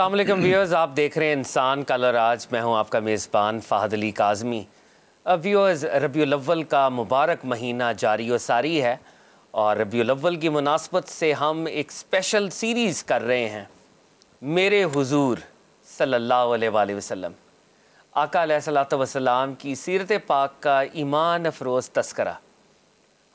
अल्लाम व्यूअर्स आप देख रहे हैं इंसान कलर आज मैं हूं आपका मेज़बान फ़ाहद अली काजमी व्यूअर्स रबील का मुबारक महीना जारी व सारी है और रबील की मुनासबत से हम एक स्पेशल सीरीज़ कर रहे हैं मेरे हुजूर सल्लल्लाहु अलैहि वसल्लम आका सलात वसलाम की सीरत पाक का ईमान अफरोज़ तस्करा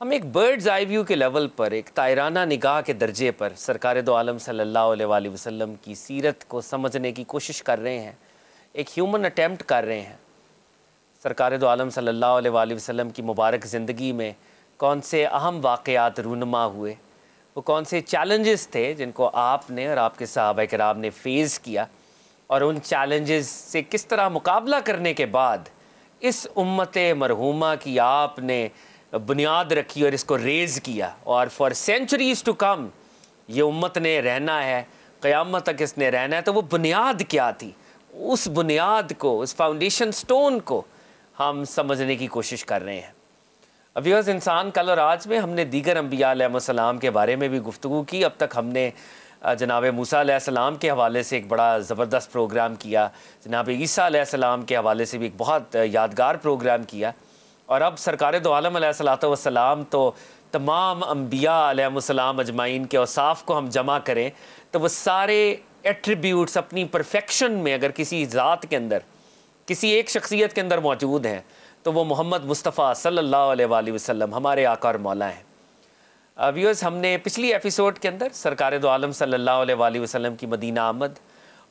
हम एक बर्ड्स आई व्यू के लेवल पर एक तायराना निगाह के दर्जे पर सरकार दो आलम सल्ला वसलम की सीरत को समझने की कोशिश कर रहे हैं एक ह्यूमन अटैम्प्ट कर रहे हैं सरकार दो आलम सल्ला वसलम की मुबारक ज़िंदगी में कौन से अहम वाक़ात रूनमा हुए वो कौन से चैलेंजेस थे जिनको आपने और आपके साहब कराम ने फेस किया और उन चैलेंजेस से किस तरह मुकाबला करने के बाद इस उम्मत मरहुमा की आपने बुनियाद रखी और इसको रेज़ किया और फॉर सेंचुरीज़ टू कम ये उम्मत ने रहना है क़यामत तक इसने रहना है तो वो बुनियाद क्या थी उस बुनियाद को उस फाउंडेशन स्टोन को हम समझने की कोशिश कर रहे हैं अभी बस इंसान कल और आज में हमने दीगर अम्बियालम के बारे में भी गुफ्तु की अब तक हमने जनाब मूसा सलाम के हवाले से एक बड़ा ज़बरदस्त प्रोग्राम किया जनाब ईसा सलाम के हवाले से भी एक बहुत यादगार प्रोग्राम किया और अब सरकार दो आलम सलाम तो तमाम अम्बिया आलम अजमाइन के औसाफ को हम जमा करें तो वह सारे एट्रीब्यूट्स अपनी परफेक्शन में अगर किसी ज़ात के अंदर किसी एक शख्सियत के अंदर मौजूद हैं तो वो मोहम्मद मुस्तफ़ा सल्ला वसलम हमारे आका और मौला हैं व्यूअर्स हमने पिछली एपिसोड के अंदर सरकार दो आलम सल्ला अलैहि की मदीना आमद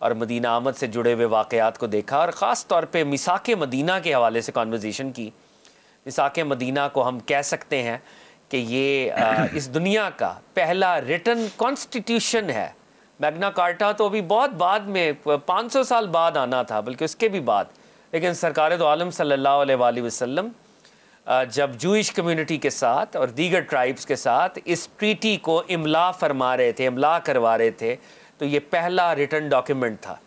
और मदीना आमद से जुड़े हुए वाक़ात को देखा और ख़ास तौर पर मिसाक मदीना के हवाले से कॉन्वर्जेसन की मिसाक मदीना को हम कह सकते हैं कि ये आ, इस दुनिया का पहला रिटर्न कॉन्स्टिट्यूशन है मैग्ना कार्टा तो अभी बहुत बाद में 500 साल बाद आना था बल्कि उसके भी बाद लेकिन सरकार तो आलम सल्ला वसम जब जूश कम्युनिटी के साथ और दीगर ट्राइब्स के साथ इस ट्रीटी को इमला फरमा रहे थे इमला करवा रहे थे तो ये पहला रिटर्न डॉक्यूमेंट था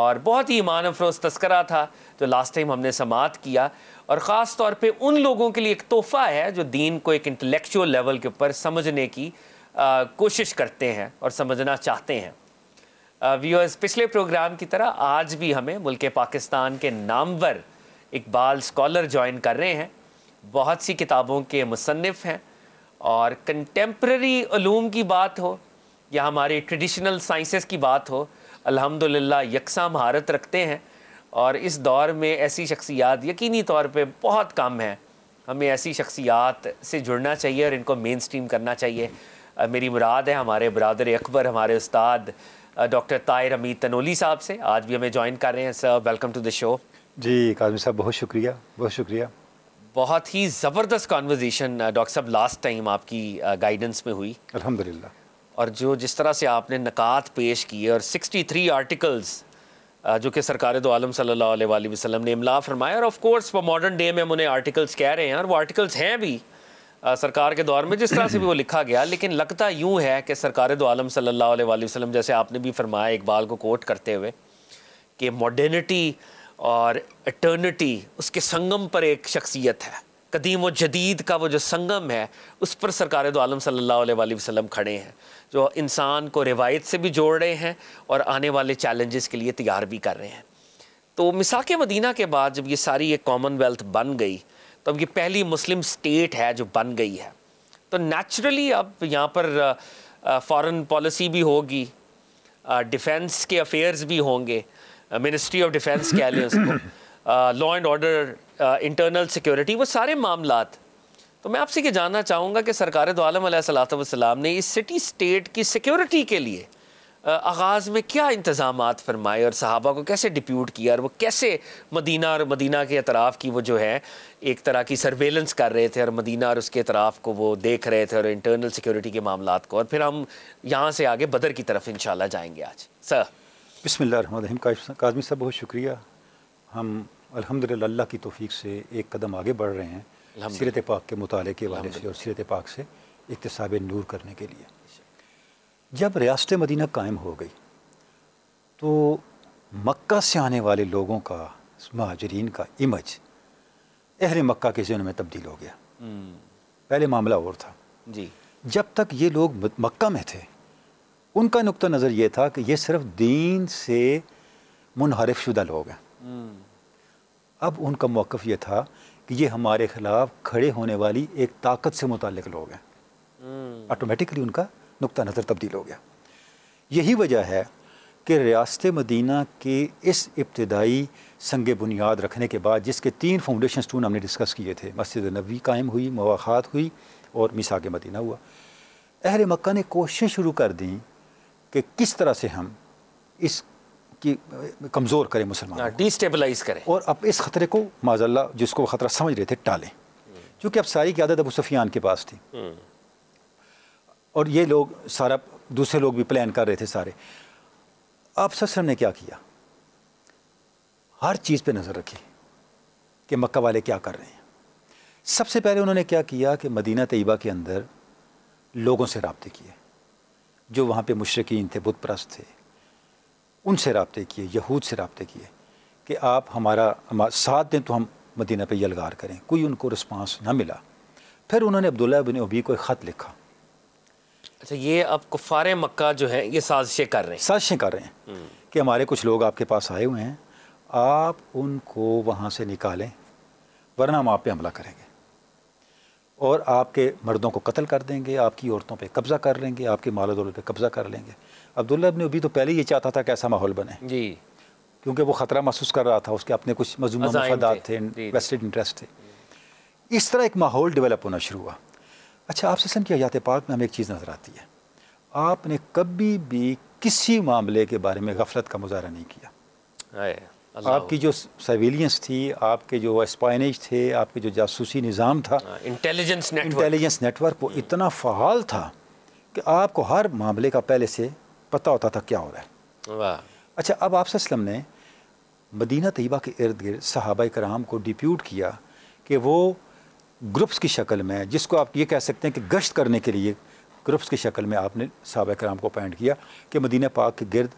और बहुत ही ईमान अफरोज़ तस्करा था तो लास्ट टाइम हमने समात किया और ख़ास तौर पे उन लोगों के लिए एक तोहफ़ा है जो दीन को एक इंटेलेक्चुअल लेवल के ऊपर समझने की आ, कोशिश करते हैं और समझना चाहते हैं व्यूअर्स पिछले प्रोग्राम की तरह आज भी हमें मुल्क पाकिस्तान के नामवर इकबाल स्कॉलर ज्वाइन कर रहे हैं बहुत सी किताबों के मुसनफ़ हैं और कंटेम्प्रेरी ूम की बात हो या हमारे ट्रेडिशनल साइंसेस की बात हो अलहमदिल्ला यकसा महारत रखते हैं और इस दौर में ऐसी शख्सियात यकीनी तौर पे बहुत कम हैं हमें ऐसी शख्सियात से जुड़ना चाहिए और इनको मेन स्ट्रीम करना चाहिए मेरी मुराद है हमारे बरदर अकबर हमारे उस्ताद डॉक्टर तायर अमीद तनोली साहब से आज भी हमें ज्वाइन कर रहे हैं sir welcome to the show जी काजमी साहब बहुत शुक्रिया बहुत शुक्रिया बहुत ही ज़बरदस्त कॉन्वर्जेसन डॉक्टर साहब लास्ट टाइम आपकी गाइडेंस में हुई अलहमदिल्ला और जो जिस तरह से आपने नकात पेश किए और 63 आर्टिकल्स जो कि सरकार दो आलम सल्ला वसलम ने इमला फरमाया और ऑफकोर्स वो मॉडर्न डे में हम उन्हें आर्टिकल्स कह रहे हैं और वो आर्टिकल्स हैं भी आ, सरकार के दौर में जिस तरह से भी वो लिखा गया लेकिन लगता यूँ है कि सरकार दो आलम सल्ला वसलम जैसे आपने भी फरमाया इकबाल को कोट करते हुए कि मॉडर्निटी और अटर्निटी उसके संगम पर एक शख्सियत है कदीम व जदीद का वो जो संगम है उस पर सरकार दो आलम सल्ला वसलम खड़े हैं जो इंसान को रिवायत से भी जोड़ रहे हैं और आने वाले चैलेंजेस के लिए तैयार भी कर रहे हैं तो मिसाक मदीना के बाद जब ये सारी ये कॉमनवेल्थ बन गई तो अब ये पहली मुस्लिम स्टेट है जो बन गई है तो नेचुरली अब यहाँ पर फॉरेन पॉलिसी भी होगी डिफेंस के अफेयर्स भी होंगे मिनिस्ट्री ऑफ डिफेंस कह लें उसको law and order internal security वो सारे मामला तो मैं आपसे ये जानना चाहूँगा कि सरकार दो आलम सलाम ने इस सिटी स्टेट की सिक्योरिटी के लिए आगाज़ में क्या इंतज़ाम फरमाए और सहाबा को कैसे डिप्यूट किया और वो कैसे मदीना और मदीना के अतराफ़ की वो जो है एक तरह की सर्वेलेंस कर रहे थे और मदीना और उसके अतराफ़ को वो देख रहे थे और इंटरनल सिक्योरिटी के मामला को और फिर हम यहाँ से आगे बदर की तरफ इन जाएंगे आज सर बिसमीम काजमी साहब बहुत शुक्रिया हम अलहमदिल्ला की तोफ़ी से एक कदम आगे बढ़ रहे हैं सीरत पाक के मुताले के हवाले से और सीरत पाक से इकतसाब नूर करने के लिए जब रियासत मदीना कायम हो गई तो मक्का से आने वाले लोगों का महाजरीन का इमज अहर मक्का के जिन में तब्दील हो गया हम्म। पहले मामला और था जी जब तक ये लोग मक्का में थे उनका नुक़ नज़र ये था कि ये सिर्फ दीन से मुनहरफ शुदा लोग हैं हम्म। अब उनका मौक़ ये था कि ये हमारे खिलाफ खड़े होने वाली एक ताकत से मुतक लोग हैं ऑटोमेटिकली हम्म। उनका नुकता नज़र तब्दील हो गया यही वजह है कि रियासत मदीना के इस इब्तदाई संग बुनियाद रखने के बाद जिसके तीन फाउंडेशन स्टोन हमने डिस्कस किए थे मस्जिद नबी कायम हुई मवाखात हुई और मिसा के मदीना हुआ अहर मक् ने कोशिश शुरू कर दी कि किस तरह से हम इस की कमज़ोर करें मुसलमान डिस्टेबलाइज हाँ, करें और अब इस ख़तरे को माजल्ला जिसको ख़तरा समझ रहे थे टालें क्योंकि अब सारी की आदत अबू सफियान के पास थी हम्म। और ये लोग सारा दूसरे लोग भी प्लान कर रहे थे सारे आप ससम ने क्या किया हर चीज़ पर नज़र रखी कि मक्का वाले क्या कर रहे हैं सबसे पहले उन्होंने क्या किया कि मदीना तयबा के अंदर लोगों से रबते किए जो वहाँ पे मुशरकिन थे बुतप्रस्त थे उनसे रबते किए यहूद से रबते किए कि आप हमारा साथ दें तो हम मदीना पे यलगार करें कोई उनको रिस्पांस ना मिला फिर उन्होंने अब्दुल्ला बिन उबी को एक ख़त लिखा अच्छा ये आप कुफार मक्का जो है ये साजिशें कर रहे हैं साजिशें कर रहे हैं हम्म। कि हमारे कुछ लोग आपके पास आए हुए हैं आप उनको वहाँ से निकालें वरना हम आप पे हमला करेंगे और आपके मर्दों को कत्ल कर देंगे आपकी औरतों पे कब्ज़ा कर लेंगे आपके माल दौलत पे कब्ज़ा कर लेंगे अब्दुल्ला अबन उबी तो पहले ये चाहता था कि ऐसा माहौल बने जी क्योंकि वो ख़तरा महसूस कर रहा था उसके अपने कुछ मजमू मफादात थे वेस्टेड इंटरेस्ट थे इस तरह एक माहौल डेवलप होना शुरू हुआ अच्छा आप सिस्म की जाते पाक में हमें एक चीज़ नज़र आती है आपने कभी भी किसी मामले के बारे में गफलत का मुजाहरा नहीं किया आपकी जो सविलियंस थी आपके जो स्पाइनेज थे आपके जो जासूसी निज़ाम था इंटेलिजेंस इंटेलिजेंस नेटवर्क वो इतना फ़हाल था कि आपको हर मामले का पहले से पता होता था क्या हो रहा है अच्छा अब आप सलम ने मदीना तयबा के इर्द गिर्द सहाबा कराम को डिप्यूट किया कि वो ग्रुप्स की शक्ल में जिसको आप ये कह सकते हैं कि गश्त करने के लिए ग्रुप्स की शक्ल में आपने सहाबा कराम को अपॉइंट किया कि मदीना पाक के गिर्द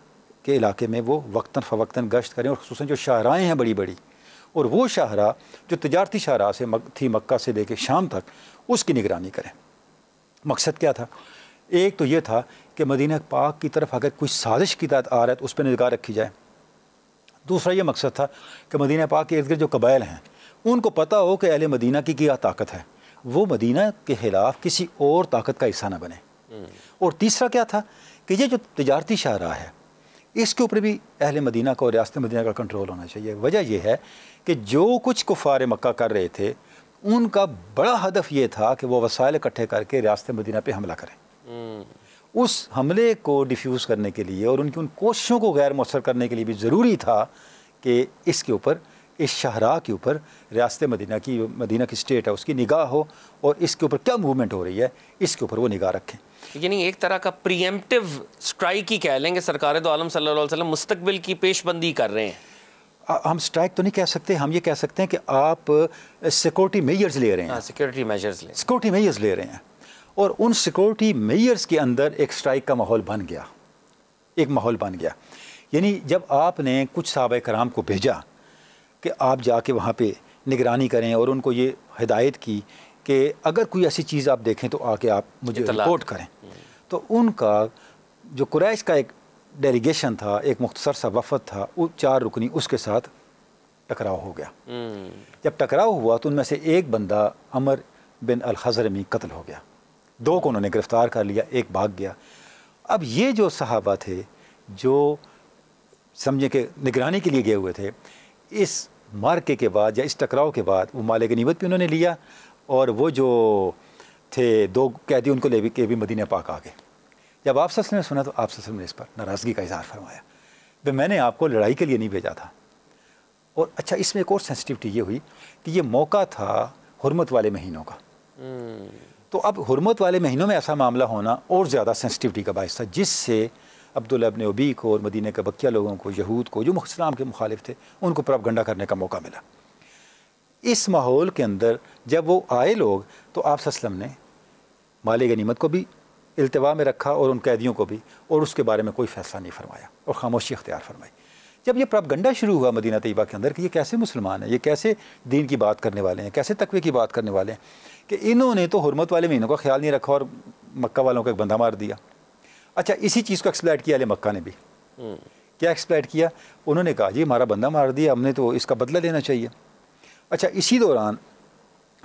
के इलाके में वो वक्ता फ़वक्ता गश्त करें और खूस जो शाहराएँ हैं बड़ी बड़ी और वो शाहरा जो तजारती शाहरा से मक, थी मक्का से लेके शाम तक उसकी निगरानी करें मकसद क्या था एक तो ये था कि मदीना पाक की तरफ अगर कोई साजिश की तरह आ रहा है तो उस पर निगाह रखी जाए दूसरा ये मकसद था कि मदीना पाक के इर्द गिर्द जो कबाइल हैं उनको पता हो कि अहल मदीना की क्या ताकत है वो मदीना के ख़िलाफ़ किसी और ताकत का हिस्सा ना बने हम्म। और तीसरा क्या था कि ये जो तजारती शाहरा है इसके ऊपर भी अहल मदीना का और रियासत मदीना का कंट्रोल होना चाहिए वजह यह है कि जो कुछ कुफार मक्का कर रहे थे उनका बड़ा हदफ ये था कि वह वसायल इकट्ठे करके रियासत मदीना पर हमला करें उस हमले को डिफ्यूज़ करने के लिए और उनकी उन कोशिशों को गैर मौसर करने के लिए भी ज़रूरी था कि इसके ऊपर इस शहरा के ऊपर रियासत मदीना की मदीना की स्टेट है उसकी निगाह हो और इसके ऊपर क्या मूवमेंट हो रही है इसके ऊपर वो निगाह रखें यानी एक तरह का प्रियमटिव स्ट्राइक ही कह लेंगे सरकार तो आलम सल्लल्लाहु अलैहि मुस्तकबिल की पेशबंदी कर रहे हैं हम स्ट्राइक तो नहीं कह सकते हम ये कह सकते हैं कि आप सिक्योरिटी मेजर्स ले रहे हैं सिक्योरिटी मेजर्स ले सिक्योरिटी मेजर्स ले रहे हैं और उन सिक्योरिटी मेयर्स के अंदर एक स्ट्राइक का माहौल बन गया एक माहौल बन गया यानी जब आपने कुछ सहाब कराम को भेजा कि आप जाके वहाँ पे निगरानी करें और उनको ये हिदायत की कि अगर कोई ऐसी चीज़ आप देखें तो आके आप मुझे रिपोर्ट करें तो उनका जो क्रैश का एक डेलीगेशन था एक मख्तसर सा वफद था वो चार रुकनी उसके साथ टकराव हो गया हम्म। जब टकराव हुआ तो उनमें से एक बंदा अमर बिन हज़रमी कत्ल हो गया दो को उन्होंने गिरफ़्तार कर लिया एक भाग गया अब ये जो सहाबा थे जो समझे कि निगरानी के लिए गए हुए थे इस मार्के के बाद या इस टकराव के बाद वो माले नीबत भी उन्होंने लिया और वो जो थे दो कैदी उनको ले भी के भी मदीना पाक आ गए जब आप ससलम ने सुना तो आप ससलम ने इस पर नाराज़गी का इजहार फरमाया तो मैंने आपको लड़ाई के लिए नहीं भेजा था और अच्छा इसमें एक और सेंसिटिविटी ये हुई कि ये मौका था हरमत वाले महीनों का हम्म। तो अब हरमत वाले महीनों में ऐसा मामला होना और ज़्यादा सेंसिटिविटी का बायस था जिससे अब्दुल्ला अबन ओबी को और मदीने के बकिया लोगों को यहूद को जो इस्लाम के मुखालिफ थे उनको गंडा करने का मौका मिला इस माहौल के अंदर जब वो आए लोग तो आप सस्लम ने माले गनीमत को भी अल्तवा में रखा और उन कैदियों को भी और उसके बारे में कोई फ़ैसला नहीं फरमाया और खामोशी अख्तियार फरमाई जब यह ये गंडा शुरू हुआ मदीना तयबा के अंदर कि ये कैसे मुसलमान हैं ये कैसे दीन की बात करने वाले हैं कैसे तकवे की बात करने वाले हैं कि इन्होंने तो हरमत वाले महीनों का ख्याल नहीं रखा और मक्का वालों को एक बंदा मार दिया अच्छा इसी चीज़ को एक्सप्लाइट किया अले मक्का ने भी हम्म। क्या एक्सप्लाइट किया उन्होंने कहा जी हमारा बंदा मार दिया हमने तो इसका बदला लेना चाहिए अच्छा इसी दौरान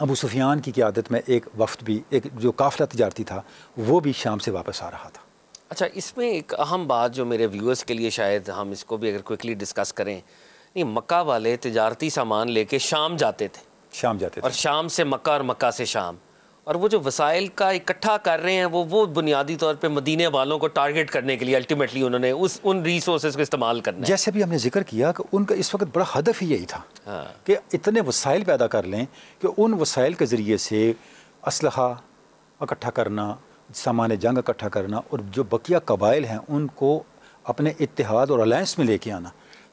अबू सुफियान की क्यादत में एक वफ्त भी एक जो काफिला तजारती था वो भी शाम से वापस आ रहा था अच्छा इसमें एक अहम बात जो मेरे व्यूअर्स के लिए शायद हम इसको भी अगर क्विकली डिस्कस करें नहीं मक्का वाले तजारती सामान लेके शाम जाते थे शाम जाते थे और शाम से मक्का और मक्का से शाम और वो जो वसाइल का इकट्ठा कर रहे हैं वो वो बुनियादी तौर पे मदीने वालों को टारगेट करने के लिए अल्टीमेटली उन्होंने उस उन रिसोर्स को इस्तेमाल करना जैसे भी हमने जिक्र किया कि उनका इस वक्त बड़ा हदफ ही यही था हाँ। कि इतने वसाइल पैदा कर लें कि उन वसाइल के ज़रिए से असलहा इकट्ठा करना सामान जंग इकट्ठा करना और जो बकिया कबाइल हैं उनको अपने इतिहाद और अलायंस में लेके आना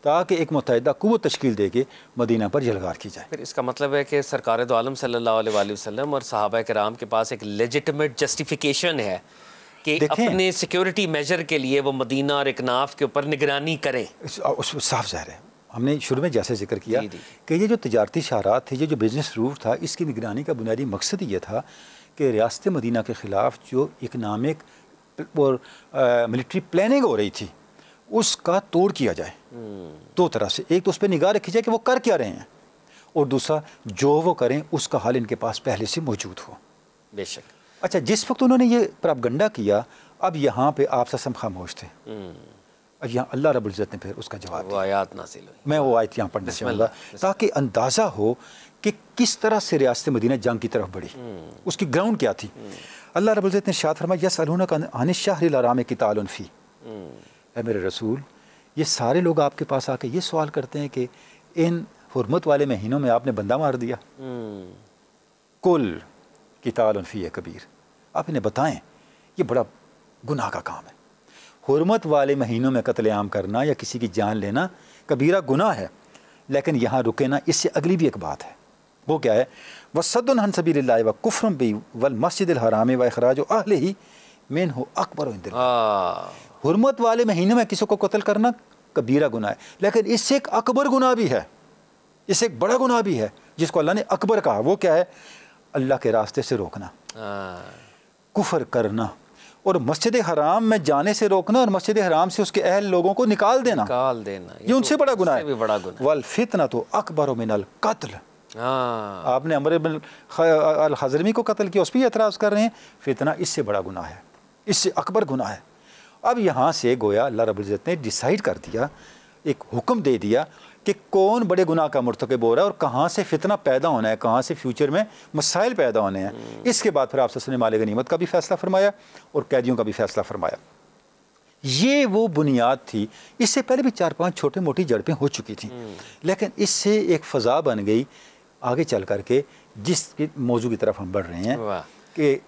ताकि एक मुतहदा कुत तश्ील दे के मदीना पर जलगार की जाए फिर इसका मतलब है कि सरकार दो आलम वसम और साहबा कराम के पास एक लेजिटमेट जस्टिफिकेशन है कि अपने सिक्योरिटी मेजर के लिए वो मदीना और इकनाफ के ऊपर निगरानी करें साफ जाहिर है हमने शुरू में जैसे जिक्र किया कि ये जो तजारती शाहरात थे ये जो बिज़नेस रूट था इसकी निगरानी का बुनियादी मकसद ये था कि रियासत मदीना के ख़िलाफ़ जो इकनॉमिक और मिलिट्री प्लानिंग हो रही थी उसका तोड़ किया जाए दो तरह से एक तो उस पर निगाह रखी जाए कि वो कर क्या रहे हैं और दूसरा जो वो करें उसका हाल इनके पास पहले से मौजूद हो बेशक अच्छा जिस वक्त उन्होंने ये प्रापगंडा किया अब यहाँ पे आप ससम खामोश थे हम्म। अब यहाँ अल्लाह रबुल्ज़त ने फिर उसका जवाब आयात नासिल मैं वो आयत यहाँ पढ़ना चाहूँगा ताकि अंदाज़ा हो कि किस तरह से रियासत मदीना जंग की तरफ बढ़ी हम्म। उसकी ग्राउंड क्या थी हम्म। अल्लाह रबुल्ज़त ने शाह फरमा यस अलूना का अनिशाह शाहराम ए मेरे रसूल ये सारे लोग आपके पास आके ये सवाल करते हैं कि इन हरमत वाले महीनों में आपने बंदा मार दिया हम्म। कुल है कबीर आप इन्हें बताएं ये बड़ा गुनाह का काम है हरमत वाले महीनों में कतलेआम करना या किसी की जान लेना कबीरा गुनाह है लेकिन यहाँ रुके ना इससे अगली भी एक बात है वो क्या है वसदन सबी व कुफरम बी वल मस्जिद हराम व अखराज आहले ही मेन हो अकबर हरमत वाले महीने में किसी को कत्ल करना कबीरा गुना है लेकिन इससे एक अकबर गुना भी है इससे एक बड़ा गुना भी है जिसको अल्लाह ने अकबर कहा वो क्या है अल्लाह के रास्ते से रोकना हाँ। कुफर करना और मस्जिद हराम में जाने से रोकना और मस्जिद हराम से उसके अहल लोगों को निकाल देना निकाल देना ये, ये उनसे तो बड़ा गुना है बड़ा गुना वल फितना तो अकबर मिनल कत्ल हाँ। आपने अमर अल हजरमी को कत्ल किया उस पर एतराज़ कर रहे हैं फितना इससे बड़ा गुना है इससे अकबर गुना है अब यहाँ से गोया अल्लाह रबुल्ज़त ने डिसाइड कर दिया एक हुक्म दे दिया कि कौन बड़े गुनाह का मरतकब हो रहा है और कहाँ से फितना पैदा होना है कहाँ से फ्यूचर में मसाइल पैदा होने हैं हम्म। इसके बाद फिर आपसे सुने मालिक नीमत का भी फ़ैसला फरमाया और कैदियों का भी फ़ैसला फरमाया ये वो बुनियाद थी इससे पहले भी चार पांच छोटे मोटी जड़पें हो चुकी थी हम्म। लेकिन इससे एक फ़ज़ा बन गई आगे चल करके जिस मौजू की तरफ हम बढ़ रहे हैं कि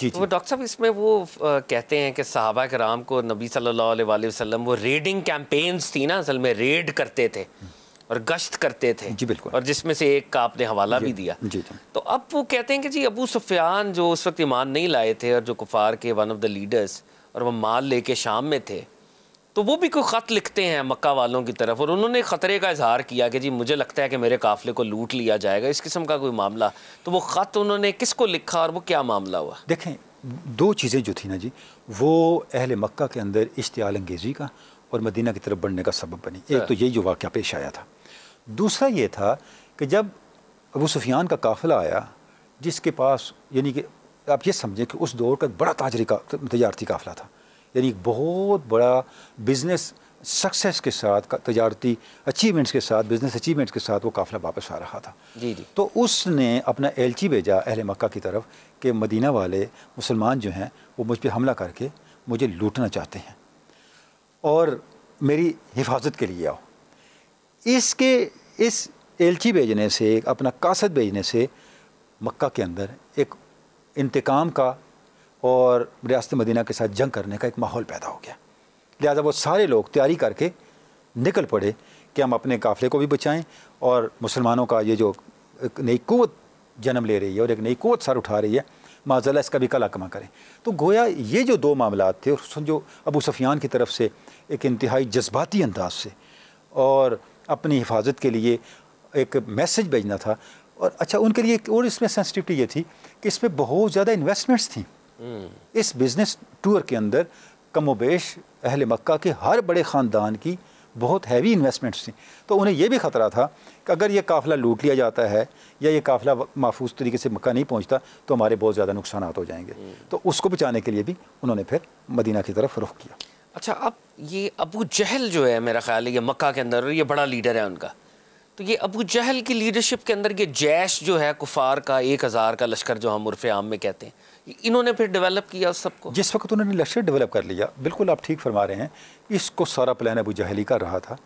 जी तो वो डॉक्टर साहब इसमें वो आ, कहते हैं कि साहबा कराम को नबी सल्लल्लाहु अलैहि वसल्लम वो रेडिंग कैंपेन्स थी ना असल में रेड करते थे और गश्त करते थे जी बिल्कुल और जिसमें से एक का आपने हवाला भी दिया जी तो अब वो कहते हैं कि जी अबू सुफियान जो उस वक्त ईमान नहीं लाए थे और जो कुफार के वन ऑफ द लीडर्स और वो माल लेके शाम में थे तो वो भी कोई ख़त लिखते हैं मक्का वालों की तरफ और उन्होंने ख़तरे का इजहार किया कि जी मुझे लगता है कि मेरे काफ़िले को लूट लिया जाएगा इस किस्म का कोई मामला तो वो ख़त उन्होंने किसको लिखा और वो क्या मामला हुआ देखें दो चीज़ें जो थी ना जी वो अहल मक्का के अंदर इश्तियाल अंगेज़ी का और मदीना की तरफ बढ़ने का सबब बनी एक तो हाँ। यही जो वाक़ पेश आया था दूसरा ये था कि जब अबू सुफियान का काफ़िला आया जिसके पास यानी कि आप ये समझें कि उस दौर का बड़ा ताजरी का तजारती काफ़िला था यानी एक बहुत बड़ा बिज़नेस सक्सेस के साथ तजारती अचीवमेंट्स के साथ बिज़नेस अचीवमेंट्स के साथ वो काफ़िला वापस आ रहा था जी जी तो उसने अपना एलची भेजा अहल मक्का की तरफ कि मदीना वाले मुसलमान जो हैं वो मुझ पर हमला करके मुझे लूटना चाहते हैं और मेरी हिफाजत के लिए आओ इसके इस एलची भेजने से अपना कासत भेजने से मक्का के अंदर एक इंतकाम का और रियासत मदीना के साथ जंग करने का एक माहौल पैदा हो गया लिहाजा वो सारे लोग तैयारी करके निकल पड़े कि हम अपने काफ़िले को भी बचाएं और मुसलमानों का ये जो एक नई कुत जन्म ले रही है और एक नई कुत सर उठा रही है माजल्ला इसका भी कला कमा करें तो गोया ये जो दो मामला थे और जो अबू सफियान की तरफ से एक इंतहाई जज्बाती अंदाज से और अपनी हिफाजत के लिए एक मैसेज भेजना था और अच्छा उनके लिए और इसमें सेंसिटिविटी ये थी कि इसमें बहुत ज़्यादा इन्वेस्टमेंट्स थी इस बिज़नेस टूर के अंदर कमोबेश अहल मक्का के हर बड़े ख़ानदान की बहुत हैवी इन्वेस्टमेंट्स थी तो उन्हें यह भी ख़तरा था कि अगर ये काफ़िला लूट लिया जाता है या ये काफ़िला महफूज तरीके से मक्का नहीं पहुँचता तो हमारे बहुत ज़्यादा नुकसान हो जाएंगे हम्म। तो उसको बचाने के लिए भी उन्होंने फिर मदीना की तरफ रुख किया अच्छा अब ये अबू जहल जो है मेरा ख्याल है ये मक्का के अंदर ये बड़ा लीडर है उनका तो ये अबू जहल की लीडरशिप के अंदर ये जैश जो है कुफार का एक हज़ार का लश्कर जो हम उर्फ आम में कहते हैं इन्होंने फिर डेवलप किया उस सबको जिस वक्त उन्होंने लश्कर डेवलप कर लिया बिल्कुल आप ठीक फरमा रहे हैं इसको सारा प्लान अबू जहली कर रहा था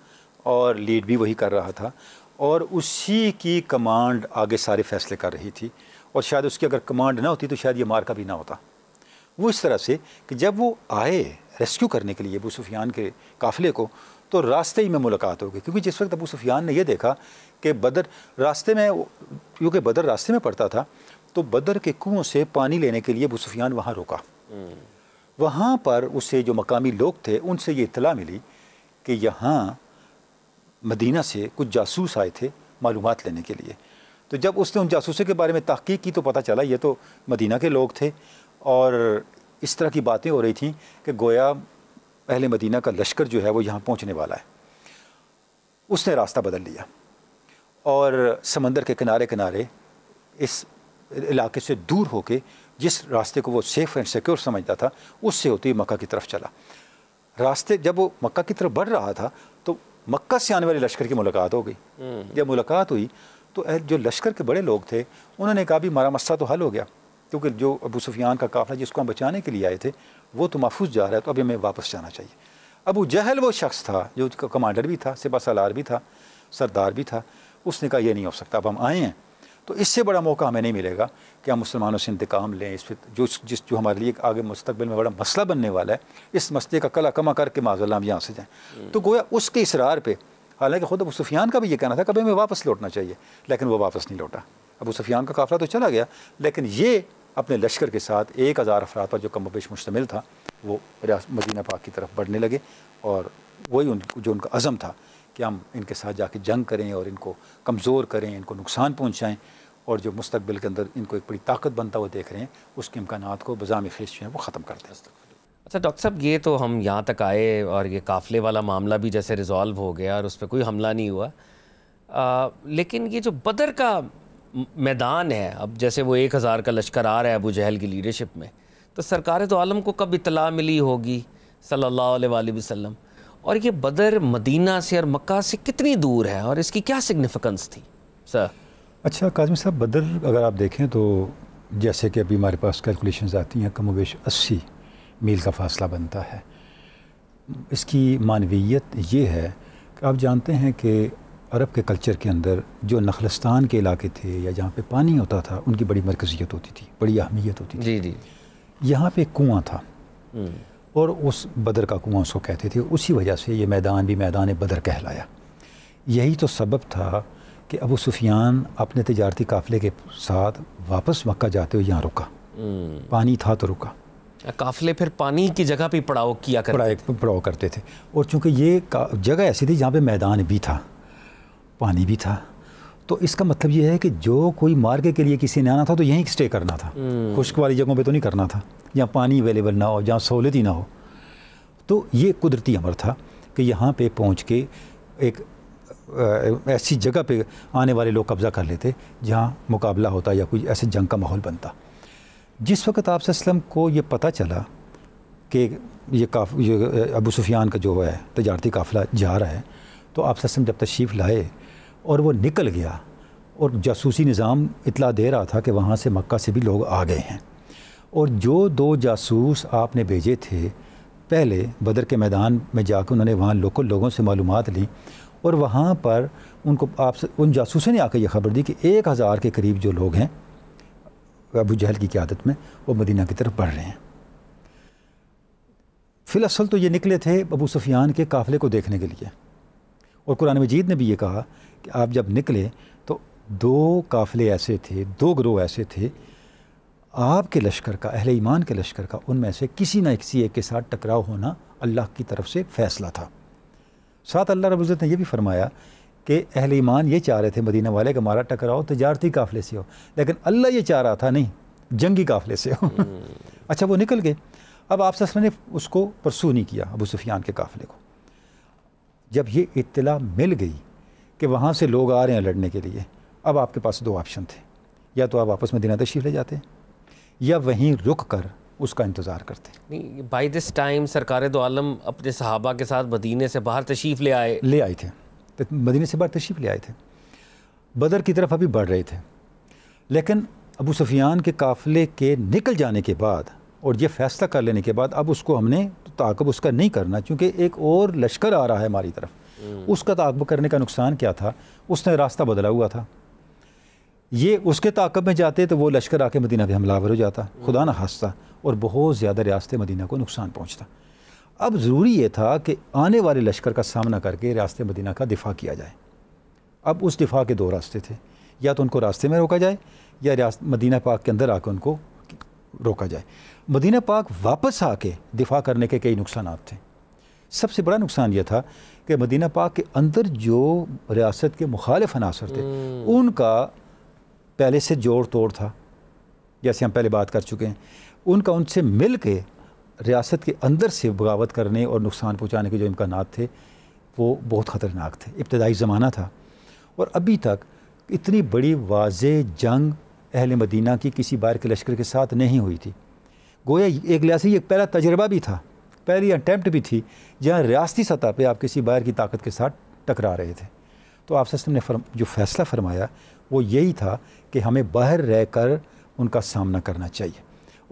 और लीड भी वही कर रहा था और उसी की कमांड आगे सारे फैसले कर रही थी और शायद उसकी अगर कमांड ना होती तो शायद ये मार का भी ना होता वो इस तरह से कि जब वो आए रेस्क्यू करने के लिए अबू सुफियान के काफ़िले को तो रास्ते ही में मुलाकात होगी क्योंकि जिस वक्त अबू सुफियान ने यह देखा कि बदर रास्ते में क्योंकि बदर रास्ते में पड़ता था तो बदर के कुओं से पानी लेने के लिए अबू सुफियान वहाँ रुका वहाँ पर उसे जो मकामी लोग थे उनसे ये इतला मिली कि यहाँ मदीना से कुछ जासूस आए थे मालूम लेने के लिए तो जब उसने उन जासूसों के बारे में तहकीक की तो पता चला ये तो मदीना के लोग थे और इस तरह की बातें हो रही थी कि गोया पहले मदीना का लश्कर जो है वो यहाँ पहुँचने वाला है उसने रास्ता बदल लिया और समंदर के किनारे किनारे इस इलाके से दूर होके जिस रास्ते को वो सेफ़ एंड सिक्योर समझता था उससे होते ही मक्का की तरफ चला रास्ते जब वो मक्का की तरफ बढ़ रहा था तो मक्का से आने वाले लश्कर की मुलाकात हो गई हम्म। जब मुलाकात हुई तो जो लश्कर के बड़े लोग थे उन्होंने कहा भी मारा मसला तो हल हो गया क्योंकि जो अबू सुफियान का काफिला जिसको हम बचाने के लिए आए थे वो तो महफूज जा रहा है तो अभी हमें वापस जाना चाहिए अबू जहल वो शख्स था जो कमांडर भी था सिपा सलार भी था सरदार भी था उसने कहा यह नहीं हो सकता अब हम आए हैं तो इससे बड़ा मौका हमें नहीं मिलेगा कि हम मुसलमानों से इंतकाम लें इस जो जिस जो हमारे लिए आगे मुस्तबिल में बड़ा मसला बनने वाला है इस मसले का कला कमा करके माजल्ला हम यहाँ से जाएँ तो हम्म। गोया उसके इसरार पर हालांकि खुद अबू सुफियान का भी ये कहना था कभी हमें वापस लौटना चाहिए लेकिन वो वापस नहीं लौटा अबू सुफियान का काफिला तो चला गया लेकिन ये अपने लश्कर के साथ एक हज़ार अफराद पर जो कम पेश मुश्तमिल था वो मदीना पाक की तरफ बढ़ने लगे और वही उन जो उनका अज़म था कि हम इनके साथ जाके जंग करें और इनको कमज़ोर करें इनको नुकसान पहुँचाएँ और जो मुस्तबिल के अंदर इनको एक बड़ी ताकत बनता हुआ देख रहे हैं उसके इम्कान को बजाम खेस जो है वो ख़त्म कर दें अच्छा डॉक्टर साहब ये तो हम यहाँ तक आए और ये काफ़िले वाला मामला भी जैसे रिजॉल्व हो गया और उस पर कोई हमला नहीं हुआ आ, लेकिन ये जो बदर का मैदान है अब जैसे वो एक हज़ार का लश्कर आ रहा है अबू जहल की लीडरशिप में तो सरकार तो आलम को कब इतला मिली होगी सल्ला वसम और ये बदर मदीना से और मक्का से कितनी दूर है और इसकी क्या सिग्निफिकेंस थी सर अच्छा काजमी साहब बदर अगर आप देखें तो जैसे कि अभी हमारे पास कैलकुलेशन आती हैं कम वेश अस्सी मील का फासला बनता है इसकी मानवीयत ये है कि आप जानते हैं कि अरब के कल्चर के अंदर जो नखलस्तान के इलाके थे या जहाँ पे पानी होता था उनकी बड़ी मरकजियत होती थी बड़ी अहमियत होती थी जी जी यहाँ पे कुआं था और उस बदर का कुआं उसको कहते थे उसी वजह से ये मैदान भी मैदान बदर कहलाया यही तो सबब था कि अबू सुफियान अपने तजारती काफ़िले के साथ वापस मक्का जाते हुए यहाँ रुका हम्म। पानी था तो रुका काफ़िले फिर पानी की जगह पर पड़ाव किया कर पड़ाव, करते थे और चूँकि ये जगह ऐसी थी जहाँ पर मैदान भी था पानी भी था तो इसका मतलब यह है कि जो कोई मार्ग के लिए किसी ने आना था तो यहीं स्टे करना था हम्म। खुश्क वाली जगहों पे तो नहीं करना था जहाँ पानी अवेलेबल ना हो जहाँ सहूलत ही ना हो तो ये कुदरती अमर था कि यहाँ पे पहुँच के एक ऐसी जगह पे आने वाले लोग कब्ज़ा कर लेते जहाँ मुकाबला होता या कोई ऐसे जंग का माहौल बनता जिस वक्त आप को ये पता चला कि ये काफ ये अबू सुफियान का जो है तजारती काफ़िला जा रहा है तो आप जब तशरीफ़ लाए और वो निकल गया और जासूसी निज़ाम इतला दे रहा था कि वहाँ से मक्का से भी लोग आ गए हैं और जो दो जासूस आपने भेजे थे पहले बदर के मैदान में जाकर उन्होंने वहाँ लोकल लोगों से मालूम ली और वहाँ पर उनको आपसे उन जासूसों ने आकर यह ख़बर दी कि एक हज़ार के करीब जो लोग हैं अबू जहल की क्यादत में वो मदीना की तरफ बढ़ रहे हैं फिलसल तो ये निकले थे अबू सफियान के काफ़िले को देखने के लिए और कुरान मजीद ने भी ये कहा कि आप जब निकले तो दो काफ़िले ऐसे थे दो ग्रोह ऐसे थे आपके लश्कर का अहल ईमान के लश्कर का उनमें से किसी न किसी एक के साथ टकराव होना अल्लाह की तरफ से फ़ैसला था साथ अल्लाह रब ने यह भी फरमाया कि अहल ईमान ये चाह रहे थे मदीना वाले कि हमारा टकराओ तजारती काफ़िले से हो लेकिन अल्लाह ये चाह रहा था नहीं जंगी काफ़िले से हो हम्म। अच्छा वो निकल गए अब आप सस्म ने उसको परसू नहीं किया अबू सुफियान के काफ़िले को जब ये इतला मिल गई कि वहाँ से लोग आ रहे हैं लड़ने के लिए अब आपके पास दो ऑप्शन थे या तो आप वापस मदीना तशीफ ले जाते या वहीं रुक कर उसका इंतज़ार करते नहीं बाई दिस टाइम सरकार दो आलम अपने सहाबा के साथ मदीने से बाहर तशीफ़ ले आए ले आए थे मदीने से बाहर तशीफ़ ले आए थे बदर की तरफ अभी बढ़ रहे थे लेकिन अबू सफियान के काफ़िले के निकल जाने के बाद और ये फ़ैसला कर लेने के बाद अब उसको हमने ताकब उसका नहीं करना चूँकि एक और लश्कर आ रहा है हमारी तरफ हम्म। उसका ताकब करने का नुकसान क्या था उसने रास्ता बदला हुआ था ये उसके ताकब में जाते तो वो लश्कर आके मदीना पर हमलावर हो जाता खुदा ना हास्ता और बहुत ज़्यादा रियासत मदीना को नुकसान पहुँचता अब ज़रूरी ये था कि आने वाले लश्कर का सामना करके रास्ते मदीना का दिफा किया जाए अब उस दिफा के दो रास्ते थे या तो उनको रास्ते में रोका जाए या मदीना पाक के अंदर आकर उनको रोका जाए मदीना पाक वापस आके दिफा करने के कई नुकसान थे सबसे बड़ा नुकसान यह था कि मदीना पाक के अंदर जो रियासत के मुखालफ अनासर थे हम्म। उनका पहले से जोड़ तोड़ था जैसे हम पहले बात कर चुके हैं उनका उनसे मिल के रियासत के अंदर से बगावत करने और नुकसान पहुँचाने के जो इम्कान थे वो बहुत ख़तरनाक थे इब्तदाई ज़माना था और अभी तक इतनी बड़ी वाज जंग अहल मदीना की किसी बार के लश्कर के साथ नहीं हुई थी गोया एक लिहाज से ये पहला तजर्बा भी था पहली अटैम्प्ट भी थी जहाँ रियासती सतह पर आप किसी बाहर की ताकत के साथ टकरा रहे थे तो आप सस्तम ने फर्म, जो फ़ैसला फरमाया वो यही था कि हमें बाहर रह कर उनका सामना करना चाहिए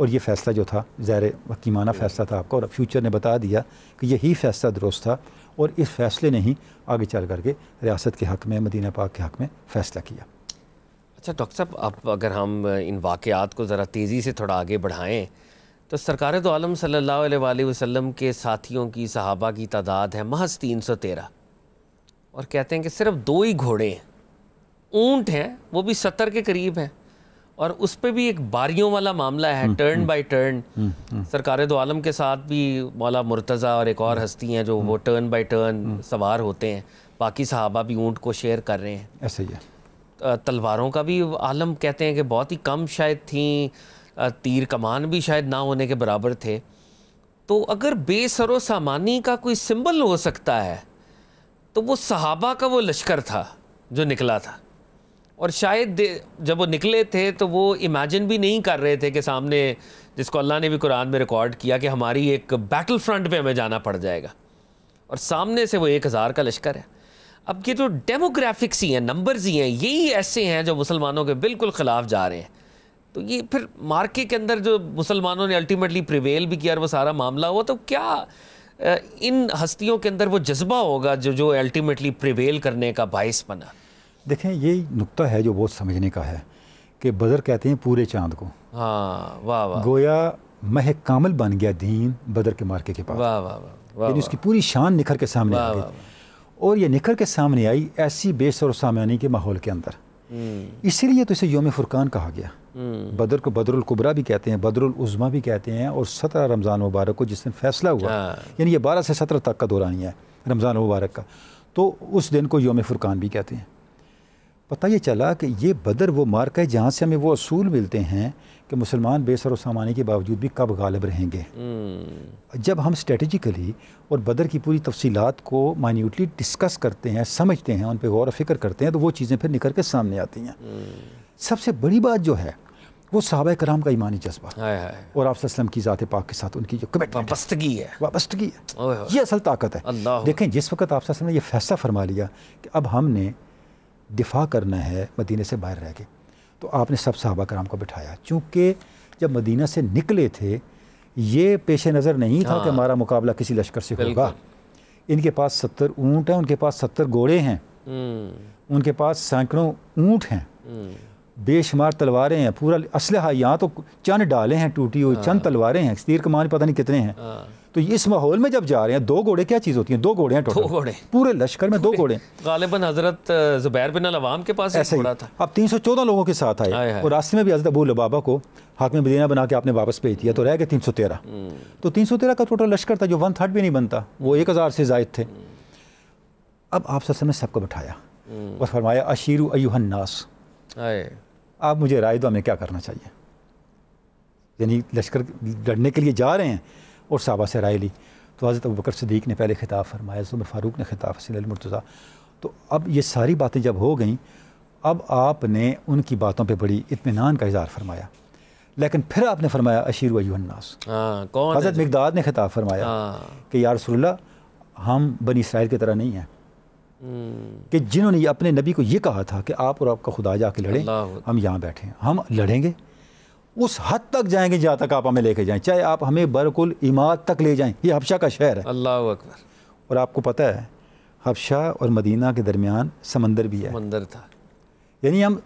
और ये फ़ैसला जो था ज़ैर हकीमाना फ़ैसला था आपका और फ्यूचर ने बता दिया कि यही फ़ैसला दुरुस्त था और इस फ़ैसले ने ही आगे चल करके रियासत के हक़ में मदीना पाक के हक़ में फ़ैसला किया अच्छा डॉक्टर साहब अब अगर हम इन वाक़ात को ज़रा तेज़ी से थोड़ा आगे बढ़ाएँ तो सरकार तो आलम सल्ला वसम के साथियों की सहाबा की तादाद है महज तीन सौ तेरह और कहते हैं कि सिर्फ दो ही घोड़े हैं ऊंट हैं वो भी सत्तर के करीब हैं और उस पर भी एक बारियों वाला मामला है टर्न बाय टर्न सरकार दो आलम के साथ भी मौला मुर्तज़ा और एक और हम्म। हस्ती हैं जो वो टर्न बाय टर्न सवार होते हैं बाकी सहाबा भी ऊँट को शेयर कर रहे हैं ऐसे ही है तलवारों का भी आलम कहते हैं कि बहुत ही कम शायद थी तीर कमान भी शायद ना होने के बराबर थे तो अगर बेसरो सामानी का कोई सिंबल हो सकता है तो वो सहाबा का वो लश्कर था जो निकला था और शायद जब वो निकले थे तो वो इमेजिन भी नहीं कर रहे थे कि सामने जिसको अल्लाह ने भी कुरान में रिकॉर्ड किया कि हमारी एक बैटल फ्रंट पे हमें जाना पड़ जाएगा और सामने से वो एक हज़ार का लश्कर है अब ये जो तो डेमोग्राफिक्स ही हैं नंबर्स ही हैं यही ऐसे हैं जो मुसलमानों के बिल्कुल ख़िलाफ़ जा रहे हैं तो ये फिर मार्के के अंदर जो मुसलमानों ने अल्टीमेटली प्रिवेल भी किया और वो सारा मामला हुआ तो क्या इन हस्तियों के अंदर वो जज्बा होगा जो जो अल्टीमेटली प्रिवेल करने का बायस बना देखें ये नुक्ता है जो बहुत समझने का है कि बदर कहते हैं पूरे चांद को हाँ वाह वाह गोया मह कामल बन गया दीन बदर के मार्के के पास वाह वाह वाह उसकी पूरी शान निखर के सामने आ गई और ये निखर के सामने आई ऐसी बेसर और सामानी के माहौल के अंदर हम्म। इसीलिए तो इसे योम फुरकान कहा गया हम्म। बदर को कुबरा भी कहते हैं उज़मा भी कहते हैं और सत्रह रमज़ान मुबारक को जिस दिन फैसला हुआ हाँ। यानी ये बारह से सत्रह तक का दौरान है रमज़ान मुबारक का तो उस दिन को योम फुरकान भी कहते हैं पता ये चला कि ये बदर वो मार्क है जहाँ से हमें वो असूल मिलते हैं कि मुसलमान बेसर सामानी के बावजूद भी कब गालिब रहेंगे हम्म। जब हम स्ट्रेटिकली और बदर की पूरी तफसीत को माइन्यूटली डिस्कस करते हैं समझते हैं उन पर गौर फिक्र करते हैं तो वो चीज़ें फिर निकल के सामने आती हैं हम्म। सबसे बड़ी बात जो है वो सहाबा कराम का ईमानी जज्बा है और आप की ज़ात पाक के साथ उनकी जो वापस्तगी है वापस्तगी है ये असल ताकत है देखें जिस वक्त आप ने यह फैसला फरमा लिया कि अब हमने दिफा करना है मदीने से बाहर रह के तो आपने सब साहबा कराम को बिठाया चूँकि जब मदीना से निकले थे ये पेश नज़र नहीं था कि हाँ। हमारा मुकाबला किसी लश्कर से होगा इनके पास सत्तर ऊँट हैं उनके पास सत्तर घोड़े हैं हम्म। उनके पास सैकड़ों ऊँट हैं हम्म। बेशुमार तलवारें हैं पूरा असलहा यहाँ तो चंद डाले हैं टूटी हुई चंद हाँ। तलवारें हैं तीर कमान पता नहीं कितने हैं हाँ। तो इस माहौल में जब जा रहे हैं दो घोड़े क्या चीज़ होती हैं दो घोड़े हैं दो घोड़े पूरे लश्कर में दो घोड़े गालिबन हजरत जुबैर बिन अवाम के पास ऐसा ही था अब तीन सौ चौदह लोगों के साथ आए और रास्ते में भी हजरत अबू लबाबा को हाक में बदीना बना के आपने वापस भेज दिया तो रह गए तीन सौ तेरह हम्म। तो तीन सौ तेरह का टोटल लश्कर था जो वन थर्ड भी नहीं बनता वो एक हज़ार से जायद थे हम्म। अब आप सर सबको बैठाया हम्म। और फरमाया अशीर अयुहन्नास आप मुझे राय दो हमें क्या करना चाहिए यानी लश्कर लड़ने के लिए जा रहे हैं और साहबा से राय ली तो हज़रत अबू बकर सदीक ने पहले खिताब फरमाया उमर फ़ारूक ने खिताब हसीन मुर्तज़ा तो अब ये सारी बातें जब हो गई अब आपने उनकी बातों पे बड़ी इतमान का इजहार फरमाया लेकिन फिर आपने फरमाया अशीर वजन्नास हाँ, हज़रत मकदाद ने खिताब फरमाया हाँ। कि यार रसोल्ला हम बनी इसराइल की तरह नहीं हैं हम्म। कि जिन्होंने अपने नबी को ये कहा था कि आप और आपका खुदा जाके लड़ें हम यहाँ बैठे हैं हम लड़ेंगे उस हद तक जाएंगे जहाँ तक आप हमें लेके जाएं चाहे आप हमें बरकुल इमाद तक ले जाएं ये हफ्शा का शहर है अल्लाह अकबर और आपको पता है हफ्शा और मदीना के दरमियान समंदर भी है समंदर था यानी हम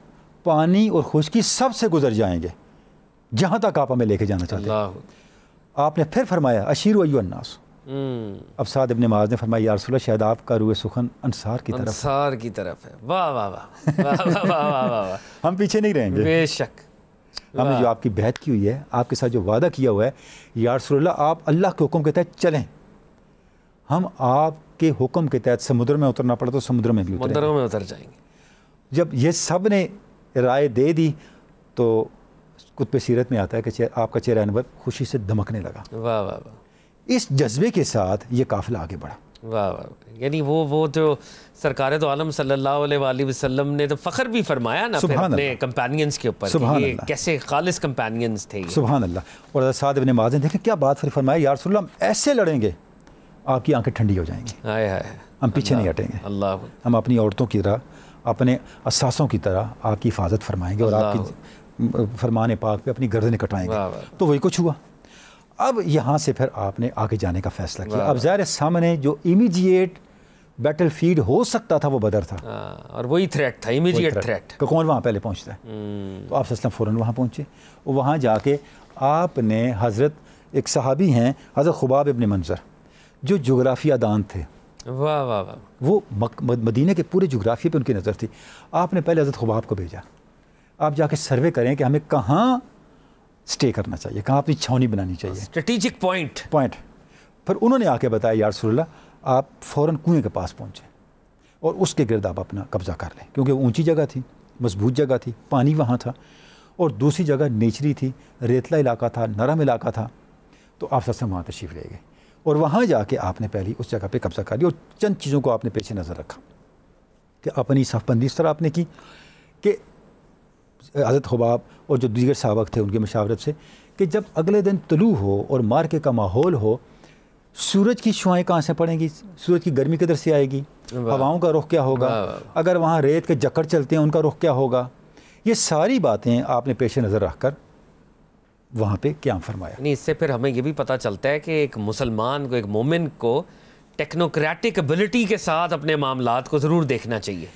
पानी और खुशकी सब से गुजर जाएंगे जहाँ तक आप हमें लेके जाना चाहते हैं आपने फिर फरमाया अशीर वनास हम्म। अब साद इबन माज ने फरमाया यारसोल्ला शायद आपका रूए सुखन अनसार की तरफ अनसार की तरफ है वाह वाह वाह वाह वाह वाह वाह हम पीछे नहीं रहेंगे बेशक हमने जो आपकी बहत की हुई है आपके साथ जो वादा किया हुआ है यारसोल्ला आप अल्लाह के हुक्म के तहत चलें हम आपके हुक्म के तहत समुद्र में उतरना पड़ा तो समुद्र में भी उतर में उतर जाएंगे जब ये सब ने राय दे दी तो कुतब सीरत में आता है कि आपका चेहरा अनवर खुशी से धमकने लगा वाह वाह वाह इस जज्बे के साथ ये काफिला आगे बढ़ा वाह वाह यानी वो वो जो सरकार तो आलम सल्लल्लाहु अलैहि वसल्लम ने तो फ़ख्र भी फरमाया ना फिर अपने कंपेनियंस के ऊपर ये कैसे खालिस कंपेनियंस थे सुबह अल्लाह और साद इबन माजन देखें क्या बात फिर फरमाया यार सुल्लम ऐसे लड़ेंगे आपकी आंखें ठंडी हो जाएंगी आए आए हम पीछे नहीं हटेंगे अल्लाह हम अपनी औरतों की तरह अपने असासों की तरह आपकी हिफाजत फरमाएंगे और आपकी फरमान पाक पे अपनी गर्दनें कटाएंगे तो वही कुछ हुआ अब यहाँ से फिर आपने आगे जाने का फैसला किया अब ज़ाहिर सामने जो इमीडिएट बैटल फील्ड हो सकता था वो बदर था आ, हाँ, और वही थ्रेट था इमीडिएट थ्रेट कौन वहाँ पहले पहुँचता है हम्म। तो आप सस्लम फ़ौर वहाँ पहुँचे और वहाँ जाके आपने हज़रत एक सहाबी हैं हज़रत खुबाब इबन मंजर जो जोग्राफिया दान थे वाह वाह वाह वो मक, मदीने के पूरे जोग्राफिया पे उनकी नज़र थी आपने पहले हज़रत खुबाब को भेजा आप जाके सर्वे करें कि हमें कहाँ स्टे करना चाहिए कहाँ अपनी छावनी बनानी चाहिए स्ट्रेटेजिक पॉइंट पॉइंट पर उन्होंने आके बताया यार सुरला आप फ़ौर कुएँ के पास पहुँचें और उसके गर्द आप अपना कब्ज़ा कर लें क्योंकि वो ऊँची जगह थी मजबूत जगह थी पानी वहाँ था और दूसरी जगह नेचरी थी रेतला इलाका था नरम इलाका था तो आप सबसे वहाँ तशीफ ले गए और वहाँ जाके आपने पहली उस जगह पे कब्ज़ा कर लिया और चंद चीज़ों को आपने पेश नज़र रखा कि अपनी सफबंदी इस तरह आपने की कि हज़रत हबाब और जो दीगर सबक थे उनके मशावरत से कि जब अगले दिन तलू हो और मार्के का माहौल हो सूरज की शुआएँ कहाँ से पड़ेंगी सूरज की गर्मी किधर से आएगी हवाओं का रुख क्या होगा अगर वहाँ रेत के जकड़ चलते हैं उनका रुख क्या होगा ये सारी बातें आपने पेश नज़र रख कर वहाँ पर क्या फरमाया नहीं इससे फिर हमें ये भी पता चलता है कि एक मुसलमान को एक मोमिन को टेक्नोक्रेटिक एबिलिटी के साथ अपने मामला को ज़रूर देखना चाहिए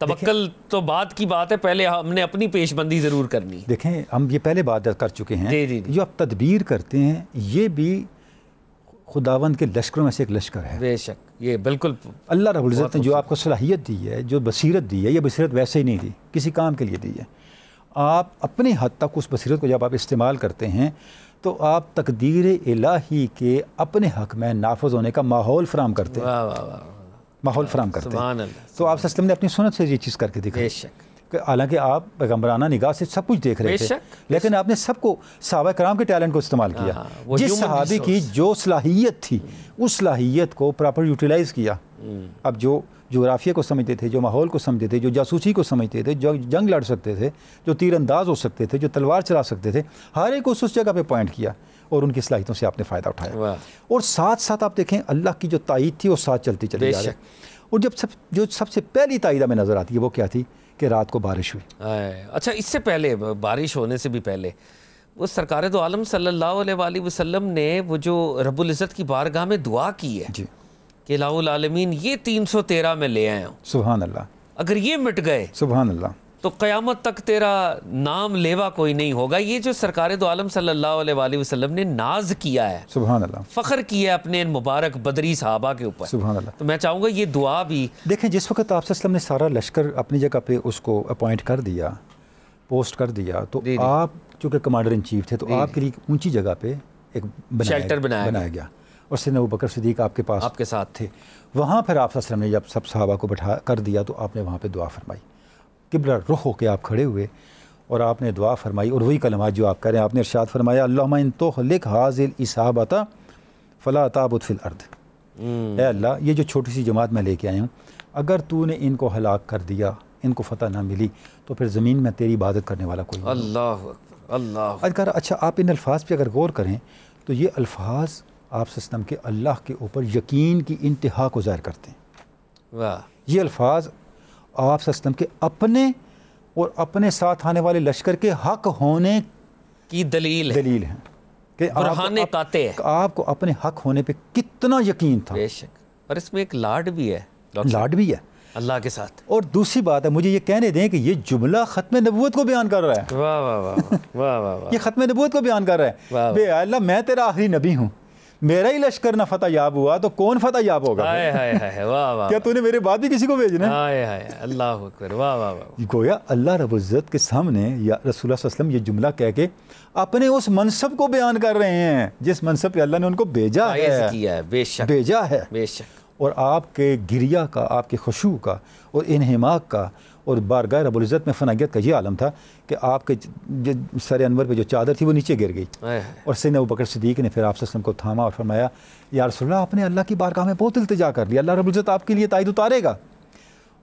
तबक्ल तो बात की बात है पहले हमने अपनी पेशबंदी ज़रूर करनी देखें हम ये पहले बात कर चुके हैं जो आप तदबीर करते हैं ये भी खुदावंद के लश्करों में से एक लश्कर है बेशक ये बिल्कुल अल्लाह रबुल्ज़त ने जो आपको सलाहियत दी है जो बसीरत दी है ये बसीरत वैसे ही नहीं दी किसी काम के लिए दी है आप अपने हद तक उस बसीरत को जब आप इस्तेमाल करते हैं तो आप तकदीर इलाही के अपने हक में नाफज होने का माहौल फ्राहम करते हैं माहौल फराम करते हैं तो आप सस्ते ने अपनी सुनत से ये चीज़ करके दिखाई बेशक हालांकि आप पैगम्बराना निगाह से सब कुछ देख रहे थे लेकिन आपने सबको सहाबा कराम के टैलेंट को इस्तेमाल किया हाँ, हाँ, जिस सहाबी की जो सलाहियत थी उस सलाहियत को प्रॉपर यूटिलाइज़ किया हम्म। अब जो जोग्राफिया को समझते थे जो माहौल को समझते थे जो जासूसी को समझते थे जो जंग लड़ सकते थे जो तीर अंदाज हो सकते थे जो तलवार चला सकते थे हर एक उस जगह पे पॉइंट किया और उनकी सलाहितों से आपने फ़ायदा उठाया और साथ साथ आप देखें अल्लाह की जो ताइद थी वो साथ चलती चली जा रही और जब सब जो सबसे पहली तइदा में नज़र आती है वो क्या थी कि रात को बारिश हुई अच्छा इससे पहले बारिश होने से भी पहले वो सरकार तो आलम सल्ला वसलम ने वो जो रबुल्ज़त की बारगाह में दुआ की है जी कि लाउल आलमीन ये तेरह में ले आए सुबह अल्लाह अगर ये मिट गए सुबह अल्लाह तो क़यामत तक तेरा नाम लेवा कोई नहीं होगा ये जो सरकार दो आलम सल्लल्लाहु अलैहि वसल्लम ने नाज किया है सुबहान अल्लाह फ़ख्र किया अपने मुबारक बदरी साहबा के ऊपर सुबहान अल्लाह तो मैं चाहूँगा ये दुआ भी देखें जिस वक्त आप ने सारा लश्कर अपनी जगह पर उसको अपॉइंट कर दिया पोस्ट कर दिया तो दे आप चूँकि कमांडर इन चीफ थे तो आपके लिए ऊँची जगह पर एक शेल्टर बनाया बनाया गया और सिन बकर सदीक आपके पास आपके साथ थे वहाँ फिर आप ने जब सब साहबा को बैठा कर दिया तो आपने वहाँ पर दुआ फरमाई किबला रुख होकर आप खड़े हुए और आपने दुआ फरमाई और वही कलमा जो आप करें आपने इरशाद फरमाया अल्लाह तो लिख हाजिल इसहाबता फ़ला ताबुतफिल अर्द हम्म। ए अल्लाह ये जो छोटी सी जमात मैं लेके आया हूँ अगर ने इनको हलाक कर दिया इनको फतह ना मिली तो फिर ज़मीन में तेरी इबादत करने वाला कोई अल्लाह अल्लाह अगर अच्छा आप इन अल्फाज पे अगर गौर करें तो ये अल्फाज आप सिस्टम के अल्लाह के ऊपर यकीन की इंतहा को ज़ाहिर करते हैं वाह ये अल्फाज आप सस्लम के अपने और अपने साथ आने वाले लश्कर के हक होने की दलील दलील है कि आप, आप, है। आपको अपने हक होने पे कितना यकीन था बेशक और इसमें एक लाड भी है लाड भी है अल्लाह के साथ और दूसरी बात है मुझे ये कहने दें कि ये जुमला ख़त्म नबूत को बयान कर रहा है वाह वाह वाह वाह वाह ये ख़त्म नबूत को बयान कर रहा है बे अल्लाह मैं तेरा आखिरी नबी हूँ मेरा ही लश्कर ना फतेह याब हुआ तो कौन फतेह याब होगा हाय हाय हाय वाह वाह क्या तूने मेरे बाद भी किसी को भेजना हाय हाय अल्लाह अकबर वाह वाह वाह गोया अल्लाह रब रबुज़्ज़त के सामने या रसूल सल्लम ये जुमला कह के अपने उस मनसब को बयान कर रहे हैं जिस मनसब पे अल्लाह ने उनको भेजा है किया है बेशक भेजा है बेशक और आपके गिरिया का आपके खुशू का और इनहमाक का और बारगाह रबुल्ज़त में फनागियत का ये आलम था कि आपके सर अनवर पर जो चादर थी वो नीचे गिर गई और सैन बकर सदीक ने फिर आपसे को थामा और फरमाया यारसोल्ला आपने अल्लाह की बारगाह में बहुत इल्तजा कर लिया अल्लाह रबुलज़त आपके लिए तायद उतारेगा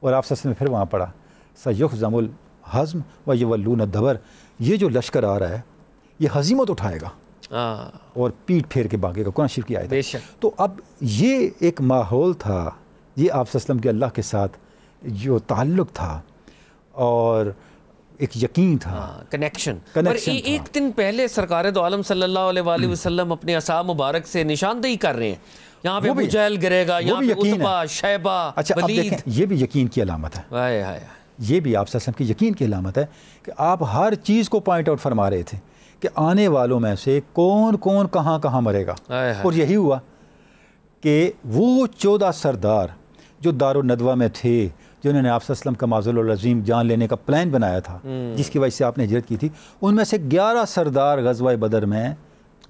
और आपसे ने फिर वहाँ पड़ा सयुख जमुल हज़म व ये वल्लून दबर ये जो लश्कर आ रहा है ये हजीमत उठाएगा और पीठ फेर के बागेगा कुरान शिफ की आयत तो अब ये एक माहौल था ये आप के अल्लाह के साथ जो ताल्लुक़ था और एक यकीन था कनेक्शन हाँ, कनेक्शन एक दिन पहले सरकार दो तो आलम सल्लल्लाहु वसल्लम अपने असा मुबारक से निशानदेही कर रहे हैं यहाँ पे जैल गिरेगा यहाँ पे उतबा शैबा अच्छा अब देखें ये भी यकीन की अलामत है आए, आए, ये भी आप ससम की यकीन की अलामत है कि आप हर चीज़ को पॉइंट आउट फरमा रहे थे कि आने वालों में से कौन कौन कहाँ कहाँ मरेगा और यही हुआ कि वो चौदह सरदार जो दारुलनदवा में थे कि उन्होंने आप वसलम का माजुलज़ीम जान लेने का प्लान बनाया था हम्म। जिसकी वजह से आपने हजरत की थी उनमें से ग्यारह सरदार गजवा बदर में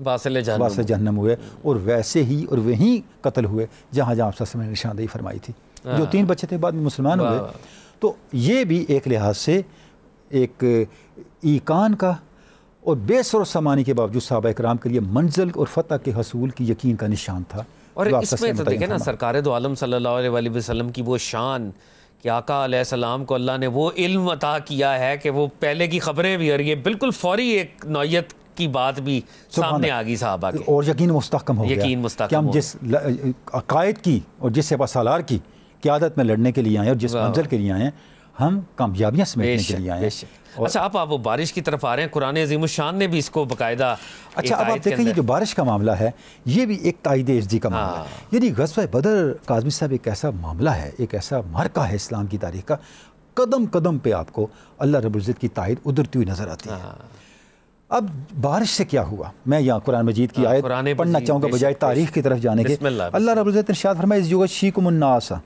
वासिल जहनम हुए हम्म। और वैसे ही और वहीं कत्ल हुए जहाँ जहाँ आप ने निशानदेही फरमाई थी जो हाँ। तीन बच्चे थे बाद में मुसलमान हुए तो ये भी एक लिहाज से एक ईकान का और बेसर समानी के बावजूद साहबा कराम के लिए मंजिल और फतह के हसूल की यकीन का निशान था और इसमें तो देखें ना सरकार दो आलम सल्लल्लाहु अलैहि वसल्लम की वो शान कि आका को अल्लाह ने वो इल्म अता किया है कि वो पहले की खबरें भी और ये बिल्कुल फौरी एक नोयत की बात भी सामने आ गई साहब के और यकीन मुस्तकम हो यकीन मुस्तक मुस्तकम हम जिस अकायद की और जिस सेपा सालार की क्यादत में लड़ने के लिए आए और जिस मंजिल के लिए हैं हम कामयाबियाँ समेटने के लिए आए हैं अच्छा अब आप वो बारिश की तरफ आ रहे हैं कुरान अजीम शान ने भी इसको बाकायदा अच्छा अब आप देखें ये जो बारिश का मामला है ये भी एक तायद एजी का मामला है हाँ। यानी गजब बदर काजमी साहब एक ऐसा मामला है एक ऐसा मरका है इस्लाम की तारीख का कदम कदम पे आपको अल्लाह रबुल्ज़त की तायद उधरती हुई नज़र आती है हाँ। अब बारिश से क्या हुआ मैं यहाँ कुरान मजीद की हाँ, आयत पढ़ना चाहूँगा बजाय तारीख की तरफ जाने के अल्लाह रबुल्ज़त शाह शाद इस युग शीकुमन्नासा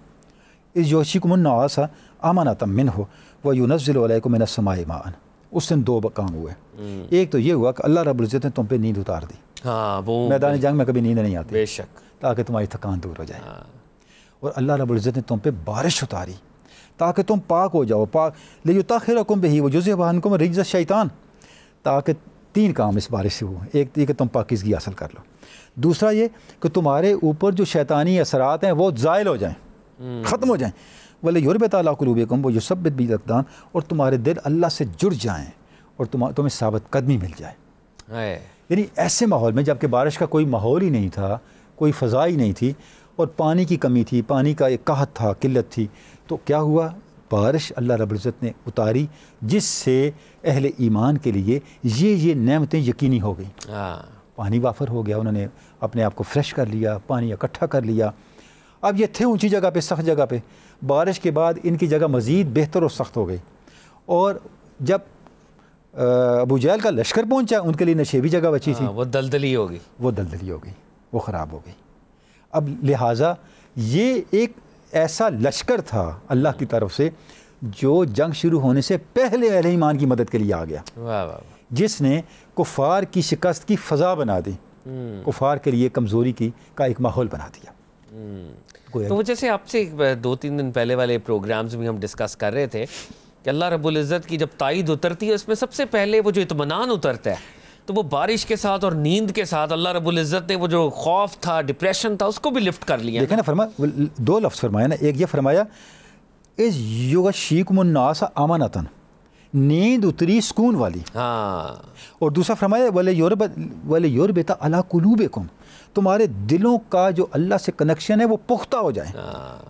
इस योशिकमनासा अमानता मिन हो व यूनज़िलकुमिनसमाई मान उस दिन दो काम हुए एक तो ये हुआ कि अल्लाह रबुल्ज़त ने तुम पे नींद उतार दी हाँ मैदान जंग में कभी नींद नहीं आती बेशक ताकि तुम्हारी थकान दूर हो जाए और अल्लाह रबुल्ज़त ने तुम पे बारिश उतारी ताकि तुम पाक हो जाओ पाक ले जो ताखिर हुकुम ही वो जुज़े को रजत शैतान ताकि तीन काम इस बारिश से हुए एक ये तुम पाकिजगी हासिल कर लो दूसरा ये कि तुम्हारे ऊपर जो शैतानी असरात हैं वो ज़ायल हो जाएँ हम्म। ख़त्म हो जाएँ वले युरब कम वो युसबित भी लगदान और तुम्हारे दिल अल्लाह से जुड़ जाएँ और तुम तुम्हें सबत कदमी मिल जाए यानी ऐसे माहौल में जबकि बारिश का कोई माहौल ही नहीं था कोई फ़जा ही नहीं थी और पानी की कमी थी पानी का एक कहत था किल्लत थी तो क्या हुआ बारिश अल्लाह रबुल्ज़त ने उतारी जिससे अहल ईमान के लिए ये ये नमतें यकीनी हो गई हाँ। पानी वाफर हो गया उन्होंने अपने आप को फ्रेश कर लिया पानी इकट्ठा कर लिया अब ये थे ऊंची जगह पे सख्त जगह पे बारिश के बाद इनकी जगह मज़ीद बेहतर और सख्त हो गई और जब अबू जैल का लश्कर पहुंचा उनके लिए नशेबी जगह बची थी हाँ, वो दलदली हो गई वो दलदली हो गई वो ख़राब हो गई अब लिहाजा ये एक ऐसा लश्कर था अल्लाह की तरफ से जो जंग शुरू होने से पहले अहल ईमान की मदद के लिए आ गया वाह वाह जिसने कुफार की शिकस्त की फ़जा बना दी हम्म। कुफार के लिए कमज़ोरी की का एक माहौल बना दिया हम्म। तो वो जैसे आपसे दो तीन दिन पहले वाले प्रोग्राम्स भी हम डिस्कस कर रहे थे कि अल्लाह रबुल्ज़त की जब ताइद उतरती है उसमें सबसे पहले वो जो इतमान उतरता है तो वो बारिश के साथ और नींद के साथ अल्लाह रबुल्ज़त ने वो जो खौफ था डिप्रेशन था उसको भी लिफ्ट कर लिया देखे ना फरमा दो लफ्ज़ फरमाया ना एक ये फरमाया इस युग शीक मुन्नास अमानतन नींद उतरी सुकून वाली हाँ और दूसरा फरमाया वाले योर वाले योर बेता अला कुलूबे कुम तुम्हारे दिलों का जो अल्लाह से कनेक्शन है वो पुख्ता हो जाए हाँ।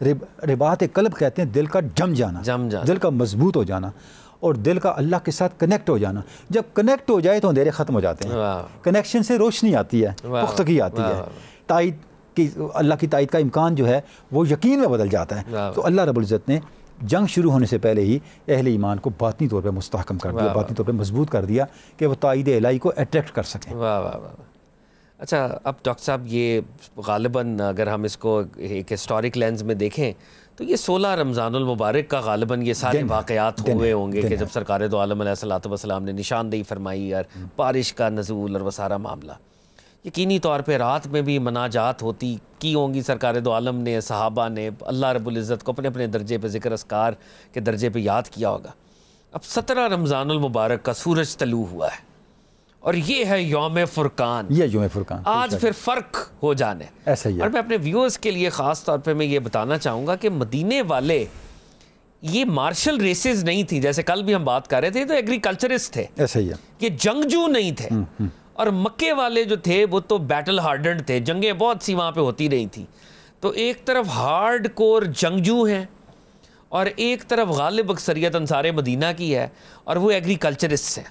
रिबात कल्ब कहते हैं दिल का जम जाना जम जाना दिल का मजबूत हो जाना और दिल का अल्लाह के साथ कनेक्ट हो जाना जब कनेक्ट हो जाए तो अंधेरे ख़त्म हो जाते हैं कनेक्शन से रोशनी आती है पुख्तगी आती है ताइद की अल्लाह की ताइद का इम्कान जो है वो यकीन में बदल जाता है तो अल्लाह रबुल्ज़त ने जंग शुरू होने से पहले ही अहल ईमान को बातनी तौर पर मुस्तकम कर दिया बातनी तौर पर मजबूत कर दिया कि वह ताइद इलाही को अट्रैक्ट कर सकें वाह वाह अच्छा अब डॉक्टर साहब ये गालिबा अगर हम इसको एक हिस्टोरिक लेंस में देखें तो ये सोलह रमज़ानुल मुबारक का गालिबा ये सारे वाकयात हुए होंगे कि जब सरकार तो आलम सलाम ने निशानदेही फरमाई और हम्म। बारिश का नजूल और वसारा मामला यकीनी तौर पर रात में भी मनाजात होती की होंगी सरकार दो आलम ने सहाबा ने अल्लाह रबुल्ज़त को अपने अपने दर्जे पर जिक्र असकार के दर्जे पर याद किया होगा अब सत्रह रमज़ानुल मुबारक का सूरज तलू हुआ है और ये है योम फुरकान ये योम फुरकान आज फिर फ़र्क हो जाने ऐसा ही और मैं अपने व्यूअर्स के लिए ख़ास तौर पे मैं ये बताना चाहूँगा कि मदीने वाले ये मार्शल रेसेस नहीं थी जैसे कल भी हम बात कर रहे थे तो एग्रीकल्चरिस्ट थे ऐसा ही है ये जंगजू नहीं थे हम्म, हम्म। और मक्के वाले जो थे वो तो बैटल हार्डन थे जंगें बहुत सी वहाँ पर होती रही थी तो एक तरफ हार्ड कोर जंगजू हैं और एक तरफ गालिब अक्सरियत अनसार मदीना की है और वो एग्रीकल्चरिस्ट हैं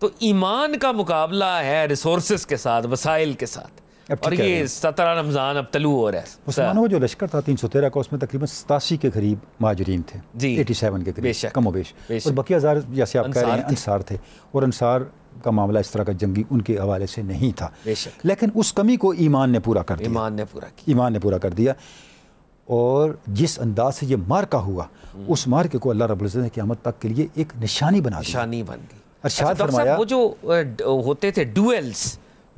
तो ईमान का मुकाबला है रिसोर्स के साथ वसाइल के साथ और ये सत्रह रमज़ान अब तलू हो रहा है मुसलमानों का जो लश्कर था तीन सौ तेरह का उसमें तकरीबन सतासी के करीब माजरीन थे जी एटी सेवन के करीब कम वेश और बाकी हज़ार जैसे आप कह रहे हैं अनसार थे और अनसार का मामला इस तरह का जंगी उनके हवाले से नहीं था लेकिन उस कमी को ईमान ने पूरा कर दिया ईमान ने पूरा किया ईमान ने पूरा कर दिया और जिस अंदाज से ये मार्का हुआ हम्म। उस मार्के को अल्लाह रबुल्ज़त ने क़्यामत तक के लिए एक निशानी बना निशानी बन गई अच्छा फरमाया वो जो होते थे डुएल्स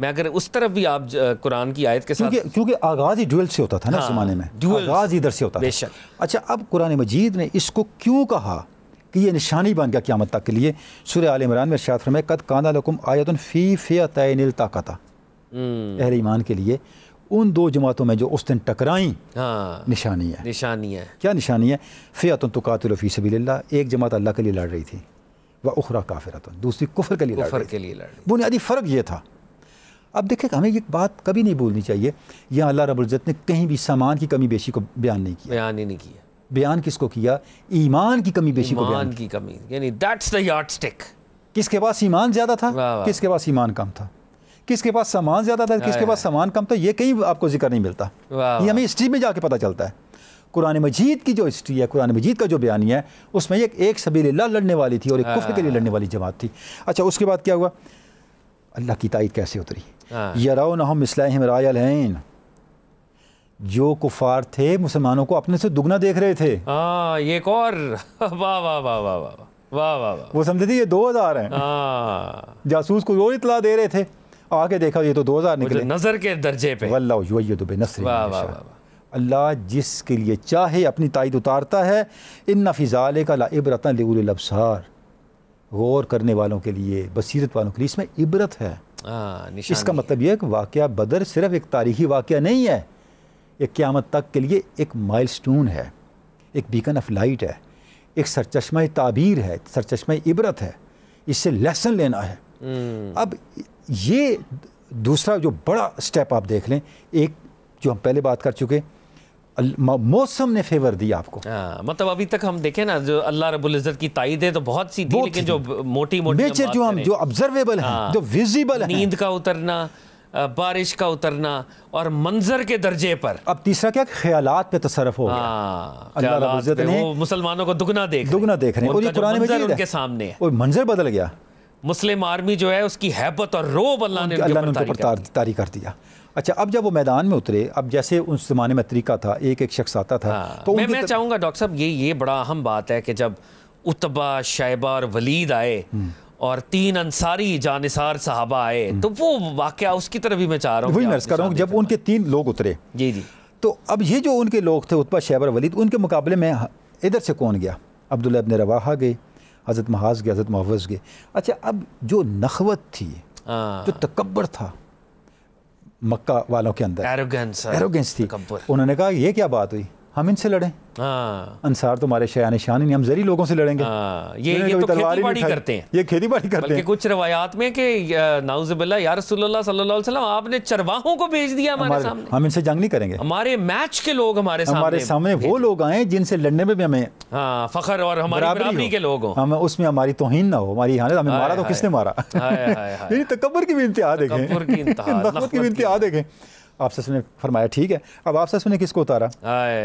मैं अगर उस तरफ भी आप कुरान की आयत के साथ क्योंकि क्योंकि आगाज़ ही डुअल से होता था ना हाँ, ज़माने में आगाज़ इधर से होता था अच्छा अब कुरान मजीद ने इसको क्यों कहा कि ये निशानी बन गया क्यामत तक के लिए सूर्य आल इमरान में शाद फरमाया कद काना लकुम आयत फ़ी फ़े तयनिल ताकता हम्म। अहर ईमान के लिए उन दो जमातों में जो उस दिन टकराई हाँ, निशानी है निशानी है क्या निशानी है फ़ियातन तो कातिल फ़ी सबील्ला एक जमात अल्लाह के लिए लड़ रही थी व उखरा काफिरत दूसरी कुफर के लिए कुफर के लिए बुनियादी फ़र्क ये था अब देखिए हमें ये बात कभी नहीं बोलनी चाहिए यह अल्लाह रबुलजत ने कहीं भी सामान की कमी बेशी को बयान नहीं किया बयान ही नहीं किया बयान किसको किया ईमान की कमी बेशी को बयान की कमी यानी दैट्स द किसके पास ईमान ज़्यादा था किसके पास ईमान कम था किसके पास सामान ज़्यादा था किसके पास सामान कम था ये कहीं आपको जिक्र नहीं मिलता ये हमें हिस्ट्री में जाके पता चलता है कुरान मजीद की जो हिस्ट्री है कुरान मजीद का जो बयानी है उसमें एक एक सबील लड़ने वाली थी और एक कुफर के लिए लड़ने वाली जमात थी अच्छा उसके बाद क्या हुआ अल्लाह की तायद कैसे उतरी हाँ। यराओ नहम इसलाम रायन जो कुफार थे मुसलमानों को अपने से दुगना देख रहे थे आ, हाँ, ये एक और वाह वाह वाह वाह वाह वाह वाह वाह वो समझे थे ये दो हज़ार हैं हाँ। जासूस को वो इतला दे रहे थे आके देखा ये तो दो हज़ार निकले नज़र के दर्जे पे वल्लाह वाह वाह वाह अल्लाह जिसके लिए चाहे अपनी तायद उतारता है इन नफिज़ाल का ला लबसार गौर करने वालों के लिए बसीरत वालों के लिए इसमें इबरत है आ, इसका मतलब यह वाक़ बदर सिर्फ एक तारीखी वाक़ नहीं है एक क़्यामत तक के लिए एक माइल स्टोन है एक बीकन ऑफ लाइट है एक सरचश्मा ताबीर है सरचश्मा इबरत है इससे लेसन लेना है हम्म। अब ये दूसरा जो बड़ा स्टेप आप देख लें एक जो हम पहले बात कर चुके मौसम ने फेवर दिया आपको आ, हाँ, मतलब अभी तक हम देखें ना जो अल्लाह इज़्ज़त की ताइद है तो बहुत सी थी लेकिन जो मोटी मोटी नेचर जो हम जो ऑब्जर्वेबल है हाँ। जो विजिबल है नींद का उतरना बारिश का उतरना और मंजर के दर्जे पर अब तीसरा क्या ख्यालात पे तसरफ हो गया हाँ, अल्लाह मुसलमानों को दुगना देख दुगना देख रहे हैं और ये उनके सामने मंजर बदल गया मुस्लिम आर्मी जो है उसकी हैबत और रोब अल्लाह ने तारी कर दिया अच्छा अब जब वो मैदान में उतरे अब जैसे उस ज़माने में तरीका था एक एक शख्स आता था हाँ, तो मैं, मैं चाहूँगा डॉक्टर साहब ये ये बड़ा अहम बात है कि जब उतबा शायबा और वलीद आए हम्म। और तीन अंसारी जानसार साहबा आए हम्म। तो वो वाक़ उसकी तरफ भी मैं चाह रहा हूँ वही मैं जब उनके तीन लोग उतरे जी जी तो अब ये जो उनके लोग थे उतबा शैबर वलीद उनके मुकाबले में इधर से कौन गया अब्दुल्ला अबन रवाहा गए हज़रत महाज गए हज़रत महवज गए अच्छा अब जो नखवत थी हाँ। जो तकबर था मक्का वालों के अंदर एरोगेंस एरोगेंस थी उन्होंने कहा यह क्या बात हुई हम इनसे लड़े हाँ। अनसार तो हमारे शयान शान ही नहीं हम जरी लोगों से लड़ेंगे हाँ, ये ये तो खेती बाड़ी करते हैं ये खेती बाड़ी करते हैं कुछ रवायात में कि नाउजबिल्ला रसूलुल्लाह सल्लल्लाहु अलैहि वसल्लम आपने चरवाहों को भेज दिया हमारे सामने हम इनसे जंग नहीं करेंगे हमारे मैच के लोग हमारे सामने हमारे सामने वो लोग आए जिनसे लड़ने में भी हमें हाँ, फखर और हमारी बराबरी के लोग हो उसमें हमारी तोहिन ना हो हमारी हानत हमें मारा तो किसने मारा तकबर की भी इंतहा देखें की भी इंतहा देखें आपसे ने फरमाया ठीक है अब आपसे ने किसको उतारा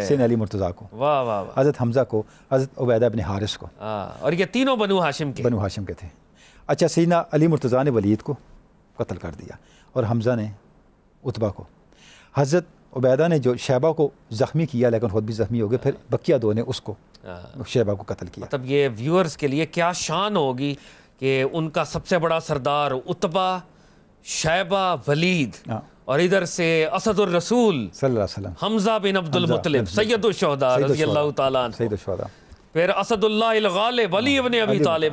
सैन अली मुर्तज़ा को वाह वाह वाह हज़रत हमज़ा को हज़रत उबैदा बिन हारिस को और ये तीनों बनू हाशिम के बनू हाशिम के थे अच्छा सीना अली मुर्तज़ा ने वलीद को कत्ल कर दिया और हमज़ा ने उतबा को हज़रत उबैदा ने जो शैबा को ज़ख्मी किया लेकिन खुद भी ज़ख्मी हो गए फिर बकिया दो ने उसको शैबा को कत्ल किया तब मतलब ये व्यूअर्स के लिए क्या शान होगी कि उनका सबसे बड़ा सरदार उतबा शैबा वलीद हाँ। और इधर से असदुर रसूल हमजा बिन अब्दुल मुतलिब सैयद शहदा फिर असदुल्लाब हाँ, अली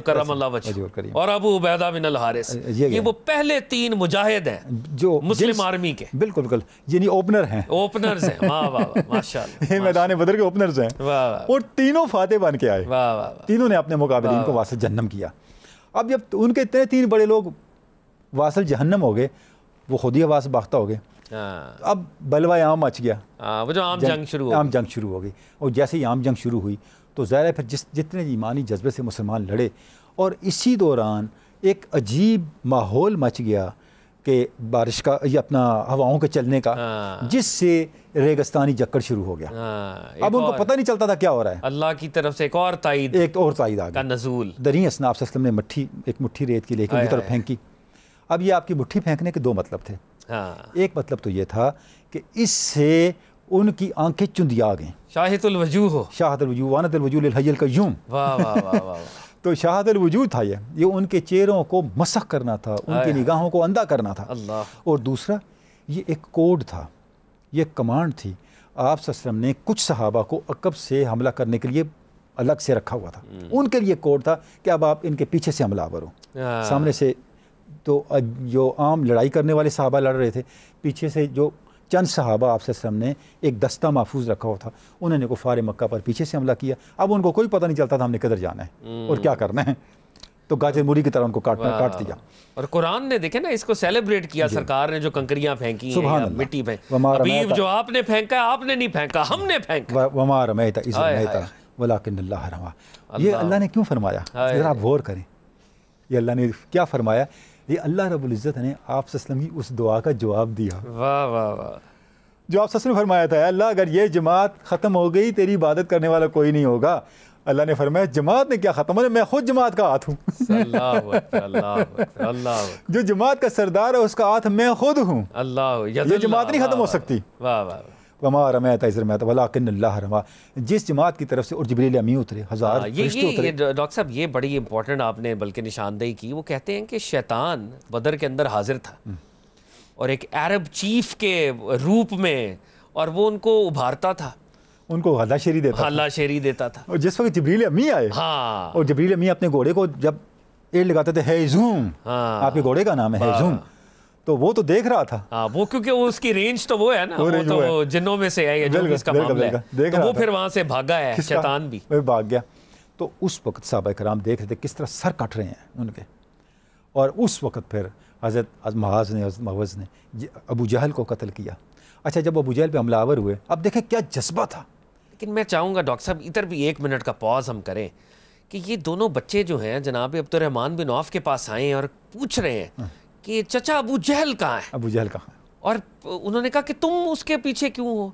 और अबू उबैदा बिन हारिस ये, ये वो पहले तीन मुजाहिद हैं जो मुस्लिम आर्मी के बिल्कुल बिल्कुल यानी ओपनर हैं ओपनर्स हैं माशाल्लाह ये मैदान बदर के ओपनर्स हैं और तीनों फाते बन के आए तीनों ने अपने मुकाबले को वासल जहन्नम किया अब जब उनके इतने तीन बड़े लोग वासल जहन्नम हो गए वो खुद ही आवाज़ बाख्ता हो गए हाँ। अब बलवा आम मच गया आ, हाँ, वो जो आम जंग, शुरू आम जंग शुरू हो गई और जैसे ही आम जंग शुरू हुई तो ज़ाहिर है फिर जिस जितने ईमानी जज्बे से मुसलमान लड़े और इसी दौरान एक अजीब माहौल मच गया कि बारिश का या अपना हवाओं के चलने का हाँ। जिससे रेगिस्तानी जक्कड़ शुरू हो गया अब उनको पता नहीं चलता था क्या हो रहा है अल्लाह की तरफ से एक और ताइद एक और ताइद आ गया नजूल दरी असनाफ ने मट्ठी एक मुट्ठी रेत की लेकर उनकी तरफ फेंकी अब ये आपकी मुट्ठी फेंकने के दो मतलब थे हाँ। एक मतलब तो ये था कि इससे उनकी आंखें चुंदिया गई हो तो शाहदुल था ये ये उनके चेहरों को मसख करना था उनकी निगाहों को अंधा करना था और दूसरा ये एक कोड था ये कमांड थी आप सस्म ने कुछ सहाबा को अकब से हमला करने के लिए अलग से रखा हुआ था हम्म। उनके लिए कोड था कि अब आप इनके पीछे से हमला करो हाँ। सामने से तो जो आम लड़ाई करने वाले साहबा लड़ रहे थे पीछे से जो चंद साहबा आपसे सामने एक दस्ता महफूज रखा हुआ था उन्होंने कुफार मक्का पर पीछे से हमला किया अब उनको कोई पता नहीं चलता था हमने किधर जाना है और हम्म। क्या करना है तो गाजर मुरी की तरह उनको काटना काट दिया और कुरान ने देखे ना इसको सेलिब्रेट किया सरकार ने जो कंकरियां फेंकी हैं मिट्टी अबीब जो आपने फेंका आपने नहीं फेंका हमने फेंका वमा रमैता इस रमैता वलाकिन अल्लाह रमा ये अल्लाह ने क्यों फरमाया अगर आप गौर करें ये अल्लाह ने क्या फरमाया ये अल्लाह रबुल्ज़त ने आप वसलम की उस दुआ का जवाब दिया वाह वाह वाह जो आप ने फरमाया था अल्लाह अगर ये जमात ख़त्म हो गई तेरी इबादत करने वाला कोई नहीं होगा अल्लाह ने फरमाया जमात ने क्या ख़त्म मैं खुद जमात का हाथ हूँ जो जमात का सरदार है उसका हाथ मैं खुद हूँ अल्लाह जमात नहीं ख़त्म हो सकती वाह वाह वमा रमैत इज़र मैत वलाकिन रमा जिस जमात की तरफ से और जबरी अमी उतरे हज़ार डॉक्टर साहब ये बड़ी इंपॉर्टेंट आपने बल्कि निशानदेही की वो कहते हैं कि शैतान बदर के अंदर हाजिर था और एक अरब चीफ के रूप में और वो उनको उभारता था उनको हल्ला शेरी देता हल्ला शेरी देता था और जिस वक्त जबरील अमी आए हाँ और जबरील अमी अपने घोड़े को जब एड लगाते थे हैजूम हाँ। आपके घोड़े का नाम है हैजूम तो वो तो देख रहा था आ, हाँ, वो क्योंकि वो उसकी रेंज तो वो है ना वो, वो तो जिन्नों में से है जो इसका मामला है देख तो वो फिर वहां से भागा है शैतान भी भाग गया तो उस वक्त साहबा कराम देख रहे थे किस तरह सर काट रहे हैं उनके और उस वक्त फिर हज़रत महाज ने महवज ने अबू जहल को कत्ल किया अच्छा जब अबू जहल पर हमलावर हुए अब देखें क्या जज्बा था लेकिन मैं चाहूँगा डॉक्टर साहब इधर भी एक मिनट का पॉज हम करें कि ये दोनों बच्चे जो हैं जनाब अब्दुलरहमान बिन औफ के पास आए हैं और पूछ रहे हैं हाँ। कि चचा अबू जहल कहाँ है अबू जहल कहाँ और उन्होंने कहा कि तुम उसके पीछे क्यों हो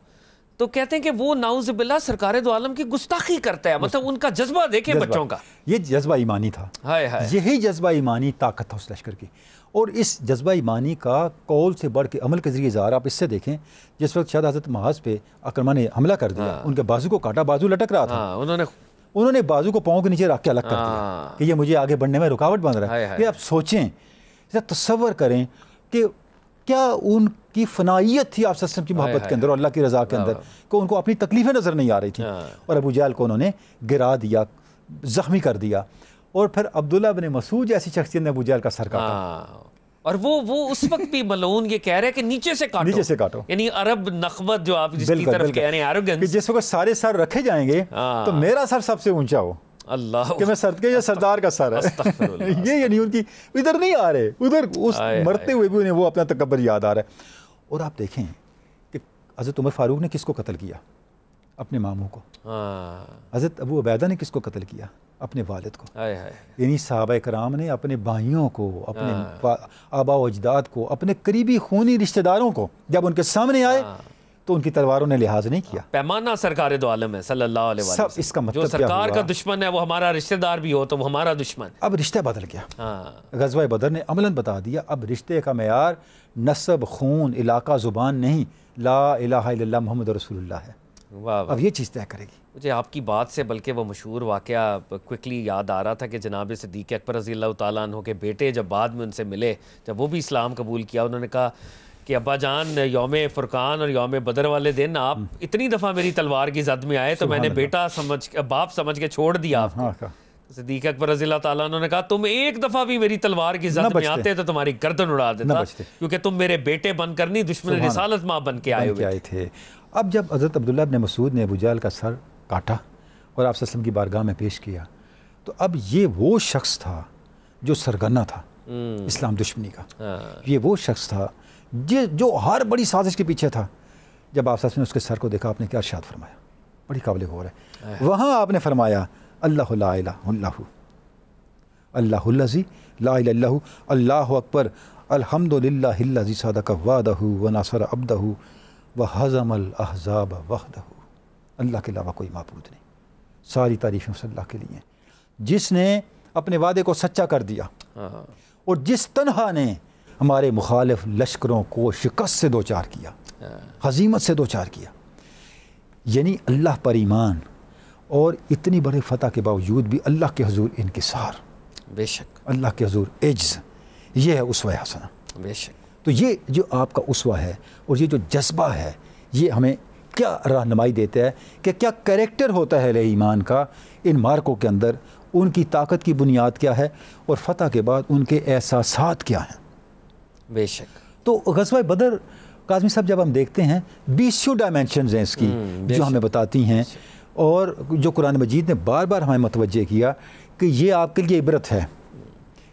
तो कहते हैं कि वो नाउजबिल्ला सरकार दो आलम की गुस्ताखी करता है मतलब उनका जज्बा देखे बच्चों का ये जज्बा ईमानी था हाय हाय यही जज्बा ईमानी ताकत था उस लश्कर की और इस जज्बा ईमानी का कौल से बढ़ के अमल के ज़रिए इजहार आप इससे देखें जिस वक्त शायद हजरत महाज पे अक्रमा ने हमला कर दिया हाँ। उनके बाजू को काटा बाजू लटक रहा था हाँ, उन्होंने उन्होंने बाजू को पाँव के नीचे रख के अलग कर दिया हाँ। कि ये मुझे आगे बढ़ने में रुकावट बन रहा है ये आप सोचें इसे तस्वर करें कि क्या उनकी फनाइत थी आप सस्म की मोहब्बत के अंदर और अल्लाह की रजा के अंदर कि उनको अपनी तकलीफ़ें नज़र नहीं आ रही थी हाँ। और अबू जैल को उन्होंने गिरा दिया ज़ख्मी कर दिया और फिर अब्दुल्ला बिन मसूद जैसी शख्सियत ने अबू जैल का सर काटा हाँ। और वो वो उस वक्त भी मलून ये कह रहे हैं कि नीचे से काटो नीचे से काटो यानी अरब नखबत जो आप जिसकी तरफ कह रहे हैं जिस वक्त सारे सर रखे जाएंगे हाँ। तो मेरा सर सबसे ऊंचा हो अल्लाह कि मैं सर के या सरदार का सर है ये यानी उनकी इधर नहीं आ रहे उधर उस मरते हुए भी उन्हें वो अपना तकबर याद आ रहा है और आप देखें कि हज़रत उमर फ़ारूक ने किसको कत्ल किया अपने मामू को हाँ। हज़रत अबू अबैदा ने किसको कत्ल किया अपने वालद को यानी साहब कराम ने अपने भाइयों को अपने हाँ। आबा अजदाद को अपने करीबी खूनी रिश्तेदारों को जब उनके सामने आए हाँ। तो उनकी तलवारों ने लिहाज नहीं किया पैमाना सरकार दो आलम है सल्लल्लाहु अलैहि वसल्लम इसका मतलब जो सरकार का दुश्मन है वो हमारा रिश्तेदार भी हो तो वो हमारा दुश्मन अब रिश्ता बदल गया हाँ। गजवा बदर ने अमलन बता दिया अब रिश्ते का मैार नस्ब खून इलाका ज़ुबान नहीं ला इला मोहम्मद रसूल है वाह अब ये चीज़ तय करेगी मुझे आपकी बात से बल्कि वो मशहूर वाक़ क्विकली याद आ रहा था कि जनाब सदीक अकबर रज़ी अल्लाह के बेटे जब बाद में उनसे मिले जब वो भी इस्लाम कबूल किया उन्होंने कहा कि अब्बा जान योम फुरकान और योम बदर वाले दिन आप हम्म। इतनी दफ़ा मेरी तलवार की जद में आए तो मैंने बेटा समझ बाप समझ के छोड़ दिया हाँ, हाँ। सदीक अकबर रजील्ला तला उन्होंने कहा तुम एक दफ़ा भी मेरी तलवार की जद में आते तो तुम्हारी गर्दन उड़ा देता क्योंकि तुम मेरे बेटे बनकर नहीं दुश्मन रिसालत माँ बन के आए आए थे अब जब हज़रत अब्दुल्ला ने मसूद ने अबू का सर काटा और आप की बारगाह में पेश किया तो अब ये वो शख्स था जो सरगना था हम्म। इस्लाम दुश्मनी का हाँ। ये वो शख्स था जिस जो हर बड़ी साजिश के पीछे था जब आप सच उसके सर को देखा आपने क्या अर्शात फरमाया बड़ी काबिल गौर है वहाँ आपने फरमाया अल्लाह अल्लाजी ला अल्लाह अकबर अलहमदिल्लाजी का वादहू व नासर हो व हज़मल अहजाब वहदहू अल्लाह के अलावा कोई मबूद नहीं सारी तारीफ़ें उस अल्लाह के लिए जिसने अपने वादे को सच्चा कर दिया और जिस तनहा ने हमारे मुखालफ लश्करों को शिकस्त से दो चार किया हजीमत से दो चार किया यानी अल्लाह पर ईमान और इतनी बड़े फ़तह के बावजूद भी अल्लाह के हजूर इनकसार बेशक अल्लाह के हजूर एज्ज़ ये है उसवा हसना बेशक तो ये जो आपका उसवा है और ये जो जज्बा है ये हमें क्या रहनमाई देता है कि क्या करेक्टर होता है ईमान का इन मार्कों के अंदर उनकी ताकत की बुनियाद क्या है और फतह के बाद उनके एहसास क्या हैं बेशक तो गजवा बदर काजमी साहब जब हम देखते हैं बीसों डायमेंशन हैं इसकी हम्म, जो हमें बताती हैं और जो कुरान मजीद ने बार बार हमें मतवजह किया कि ये आपके लिए इबरत है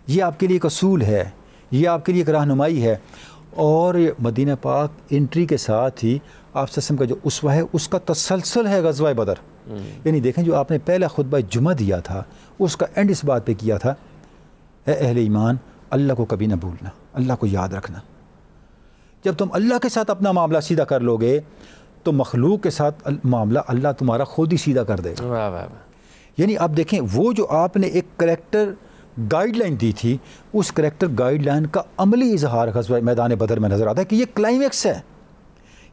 ये आपके लिए एक असूल है ये आपके लिए एक रहनुमाई है और मदीना पाक इंट्री के साथ ही आप सस्म का जो उसवा है उसका तसलसल है गजवा बदर हम्म। यानी देखें जो आपने पहला खुतबा जुमा दिया था उसका एंड इस बात पे किया था अहल ईमान अल्लाह को कभी ना भूलना अल्लाह को याद रखना जब तुम अल्लाह के साथ अपना मामला सीधा कर लोगे तो मखलूक के साथ मामला अल्लाह तुम्हारा खुद ही सीधा कर देगा यानी आप देखें वो जो आपने एक करेक्टर गाइडलाइन दी थी उस करेक्टर गाइडलाइन का अमली इजहार हजब मैदान बदर में नज़र आता है कि ये क्लाइमेक्स है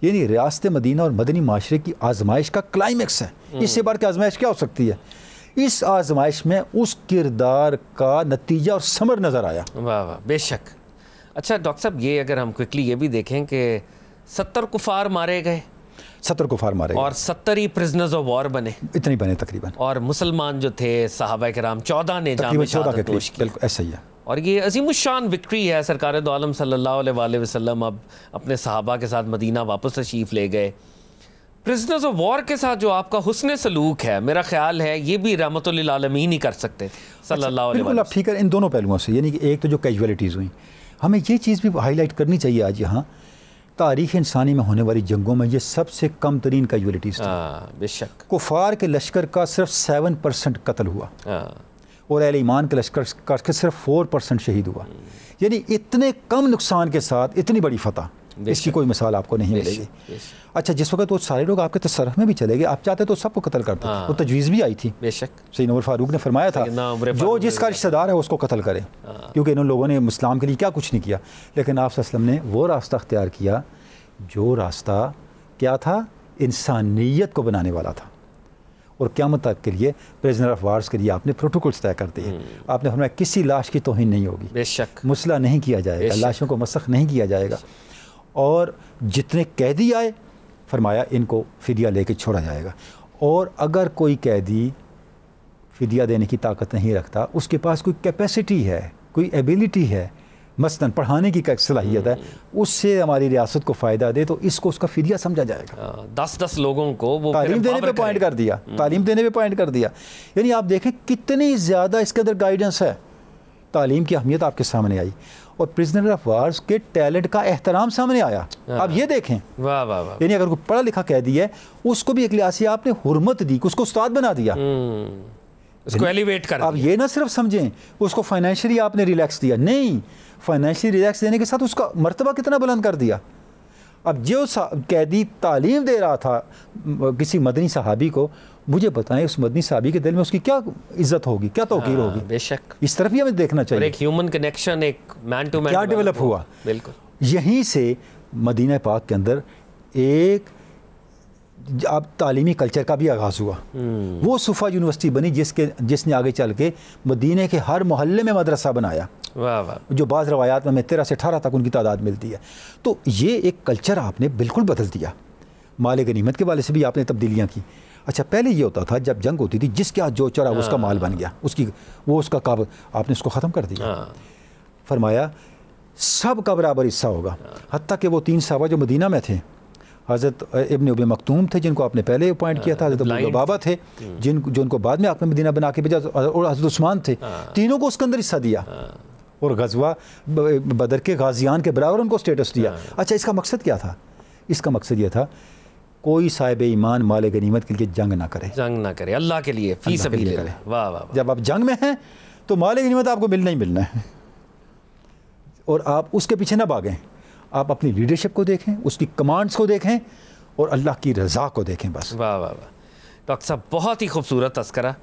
यानी रियासत मदीना और मदनी माशरे की आजमाइश का क्लाइमैक्स है हम्म। इससे बढ़ के आजमाइश क्या हो सकती है इस आजमाइश में उस किरदार का नतीजा और समर नज़र आया वाह वाह बेशक अच्छा डॉक्टर साहब ये अगर हम क्विकली ये भी देखें कि सत्तर कुफार मारे गए सत्तर कुफार मारे और सत्तर ही प्रिजनर्स ऑफ वॉर बने इतने बने तकरीबन और मुसलमान जो थे साहबा राम चौदह ने चौदह के बिल्कुल ऐसा ही है और ये अजीम शान विक्ट्री है सरकार दो आलम सल्लल्लाहु अलैहि अब अपने साहबा के साथ मदीना वापस तशीफ ले गए प्रिजनर्स ऑफ वॉर के साथ जो आपका हुसन सलूक है मेरा ख्याल है ये भी रहमतमीन ही कर सकते थे अच्छा, सल्लल्लाहु बिल्कुल आप ठीक है इन दोनों पहलुओं से यानी कि एक तो जो कैजुअलिटीज़ हुई हमें ये चीज़ भी हाईलाइट करनी चाहिए आज यहाँ तारीख इंसानी में होने वाली जंगों में ये सबसे कम तरीन कैजुअलिटीज़ हाँ, बेशक कुफार के लश्कर का सिर्फ सेवन परसेंट कत्ल हुआ हाँ। और अल ईमान के लश्कर का सिर्फ फोर परसेंट शहीद हुआ यानी इतने कम नुकसान के साथ इतनी बड़ी फतह इसकी कोई मिसाल आपको नहीं मिलेगी अच्छा जिस वक्त वो सारे लोग आपके तसरफ तो में भी चले गए आप चाहते तो सबको कत्ल करते हाँ। वो तजवीज़ भी आई थी बेशक सही उमर फारूक ने फरमाया था जो जिसका रिश्तेदार है उसको कत्ल करें हाँ। क्योंकि इन लोगों ने इस्लाम के लिए क्या कुछ नहीं किया लेकिन आप ने वो रास्ता अख्तियार किया जो रास्ता क्या था इंसानियत को बनाने वाला था और क्या मत के लिए प्रेजनर ऑफ वार्स के लिए आपने प्रोटोकॉल्स तय कर दिए हम्म। आपने फरमाया किसी लाश की तोहन नहीं होगी बेशक मुसला नहीं किया जाएगा लाशों को मसख नहीं किया जाएगा और जितने कैदी आए फरमाया इनको फ़िदिया लेके छोड़ा जाएगा और अगर कोई कैदी फ़िदिया देने की ताकत नहीं रखता उसके पास कोई कैपेसिटी है कोई एबिलिटी है मसलन पढ़ाने की सलाहियत है हम्म। उससे हमारी रियासत को फ़ायदा दे तो इसको उसका फिदिया समझा जाएगा आ, हाँ, दस दस लोगों को वो हम्म। तालीम देने पे पॉइंट कर दिया तालीम देने पे पॉइंट कर दिया यानी आप देखें कितनी ज़्यादा इसके अंदर गाइडेंस है तालीम की अहमियत आपके सामने आई और प्रिजनर ऑफ वार्स के टैलेंट का एहतराम सामने आया अब हाँ। ये देखें वाह वाह वाह यानी अगर कोई पढ़ा लिखा कह दिया उसको भी एक लिहाज से आपने हुरमत दी उसको उस्ताद बना दिया हम्म। उसको एलिवेट कर आप ये ना सिर्फ समझें उसको फाइनेंशियली आपने रिलैक्स दिया नहीं फाइनेंशियली रिलैक्स देने के साथ उसका मरतबा कितना बुलंद कर दिया अब जो कैदी तालीम दे रहा था किसी मदनी सहाबी को मुझे बताएं उस मदनी साहबी के दिल में उसकी क्या इज्जत होगी क्या तोकीर हाँ, होगी बेशक इस तरफ ही हमें देखना चाहिए एक ह्यूमन कनेक्शन एक मैन टू मैन क्या डेवलप हुआ बिल्कुल यहीं से मदीना पाक के अंदर एक अब तालीमी कल्चर का भी आगाज़ हुआ हम्म। वो सुफा यूनिवर्सिटी बनी जिसके जिसने आगे चल के मदीने के हर मोहल्ले में मदरसा बनाया वाह वाह जो बाज़ रवायात में तेरह से अठारह तक उनकी तादाद मिलती है तो ये एक कल्चर आपने बिल्कुल बदल दिया माल गनीमत के वाले से भी आपने तब्दीलियाँ की अच्छा पहले ये होता था जब जंग होती थी जिसके हाथ जो चढ़ा उसका हाँ। माल बन गया उसकी वो उसका काब आपने उसको ख़त्म कर दिया हाँ। फरमाया सब का बराबर हिस्सा होगा हाँ। हती कि वो तीन साहबा जो मदीना में थे हज़रत इबन उब मखतूम थे जिनको आपने पहले अपॉइंट किया था हज़रत बाबा थे हम्म। जिन जो उनको बाद में आपने मदीना बना के भेजा और हज़रत उस्मान थे तीनों को उसके अंदर हिस्सा दिया और गजवा बदर के गाजियान के बराबर उनको स्टेटस दिया अच्छा इसका मकसद क्या था इसका मकसद ये था कोई साहिब ईमान माल गनीमत के लिए जंग ना करे जंग ना करे अल्लाह के लिए फीस सभी करे वाह वाह जब आप जंग में हैं तो माल गनीमत आपको मिलना ही मिलना है और आप उसके पीछे ना भागें आप अपनी लीडरशिप को देखें उसकी कमांड्स को देखें और अल्लाह की रज़ा को देखें बस वाह वाह वाह डॉक्टर साहब बहुत ही खूबसूरत तस्करा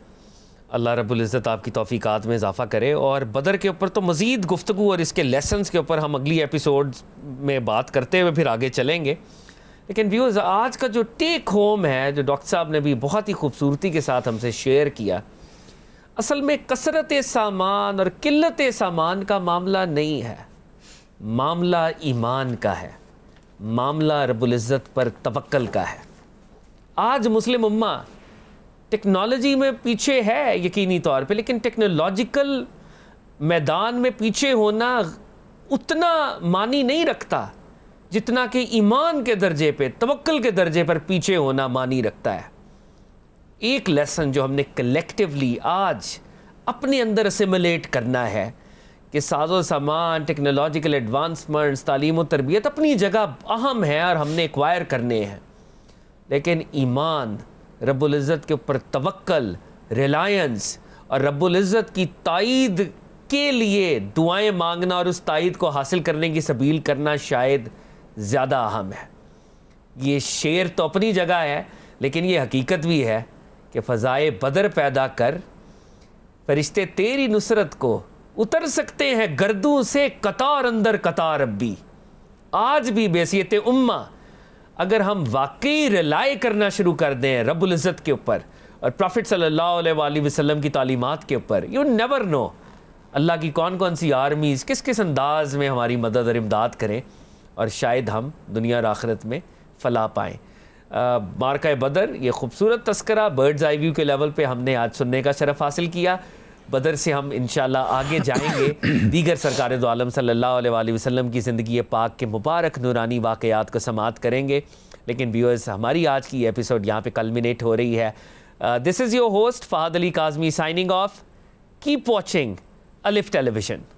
अल्लाह रब्ज़त आपकी तोफ़ीक़ात में इजाफ़ा करे और बदर के ऊपर तो मज़ीद गुफ्तु और इसके लेसन्स के ऊपर हम अगली एपिसोड में बात करते हुए फिर आगे चलेंगे लेकिन व्यूज़ आज का जो टेक होम है जो डॉक्टर साहब ने भी बहुत ही खूबसूरती के साथ हमसे शेयर किया असल में कसरत सामान और किल्लत सामान का मामला नहीं है मामला ईमान का है मामला रबुल्ज़त पर तवक्ल का है आज मुस्लिम उम्मा टेक्नोलॉजी में पीछे है यकीनी तौर पे लेकिन टेक्नोलॉजिकल मैदान में पीछे होना उतना मानी नहीं रखता जितना कि ईमान के दर्जे पे तवक्ल के दर्जे पर पीछे होना मानी रखता है एक लेसन जो हमने कलेक्टिवली आज अपने अंदर असिमुलेट करना है कि साजो सामान टेक्नोलॉजिकल एडवांसमेंट्स तालीम तरबियत अपनी जगह अहम है और हमने एक्वायर करने हैं लेकिन ईमान रबुल्ज़त के ऊपर तवक्ल रिलायंस और रबुल्ज़त की तइद के लिए दुआएं मांगना और उस तइद को हासिल करने की सबील करना शायद ज़्यादा अहम है ये शेर तो अपनी जगह है लेकिन ये हकीकत भी है कि फ़ज़ाए बदर पैदा कर फरिश्ते तेरी नुसरत को उतर सकते हैं गर्दों से कतार अंदर कतार अब्बी आज भी बेसीत उम्मा अगर हम वाकई रिलाय करना शुरू कर दें इज़्ज़त के ऊपर और प्रॉफिट सल्लल्लाहु अलैहि वसल्लम की तालीमत के ऊपर यू नेवर नो अल्लाह की कौन कौन सी आर्मीज़ किस किस अंदाज में हमारी मदद और इमदाद करें और शायद हम दुनिया और आखिरत में फला पाएँ मार्का बदर ये खूबसूरत तस्करा बर्ड्स आई व्यू के लेवल पे हमने आज सुनने का शरफ़ हासिल किया बदर से हम इन आगे जाएंगे दीगर सरकार दो आलम सल्ला वसलम की ज़िंदगी पाक के मुबारक नूरानी वाक़ात को समात करेंगे लेकिन व्यूअर्स हमारी आज की एपिसोड यहाँ पे कलमिनेट हो रही है this is your host Fahad Ali Kazmi signing off keep watching Alif television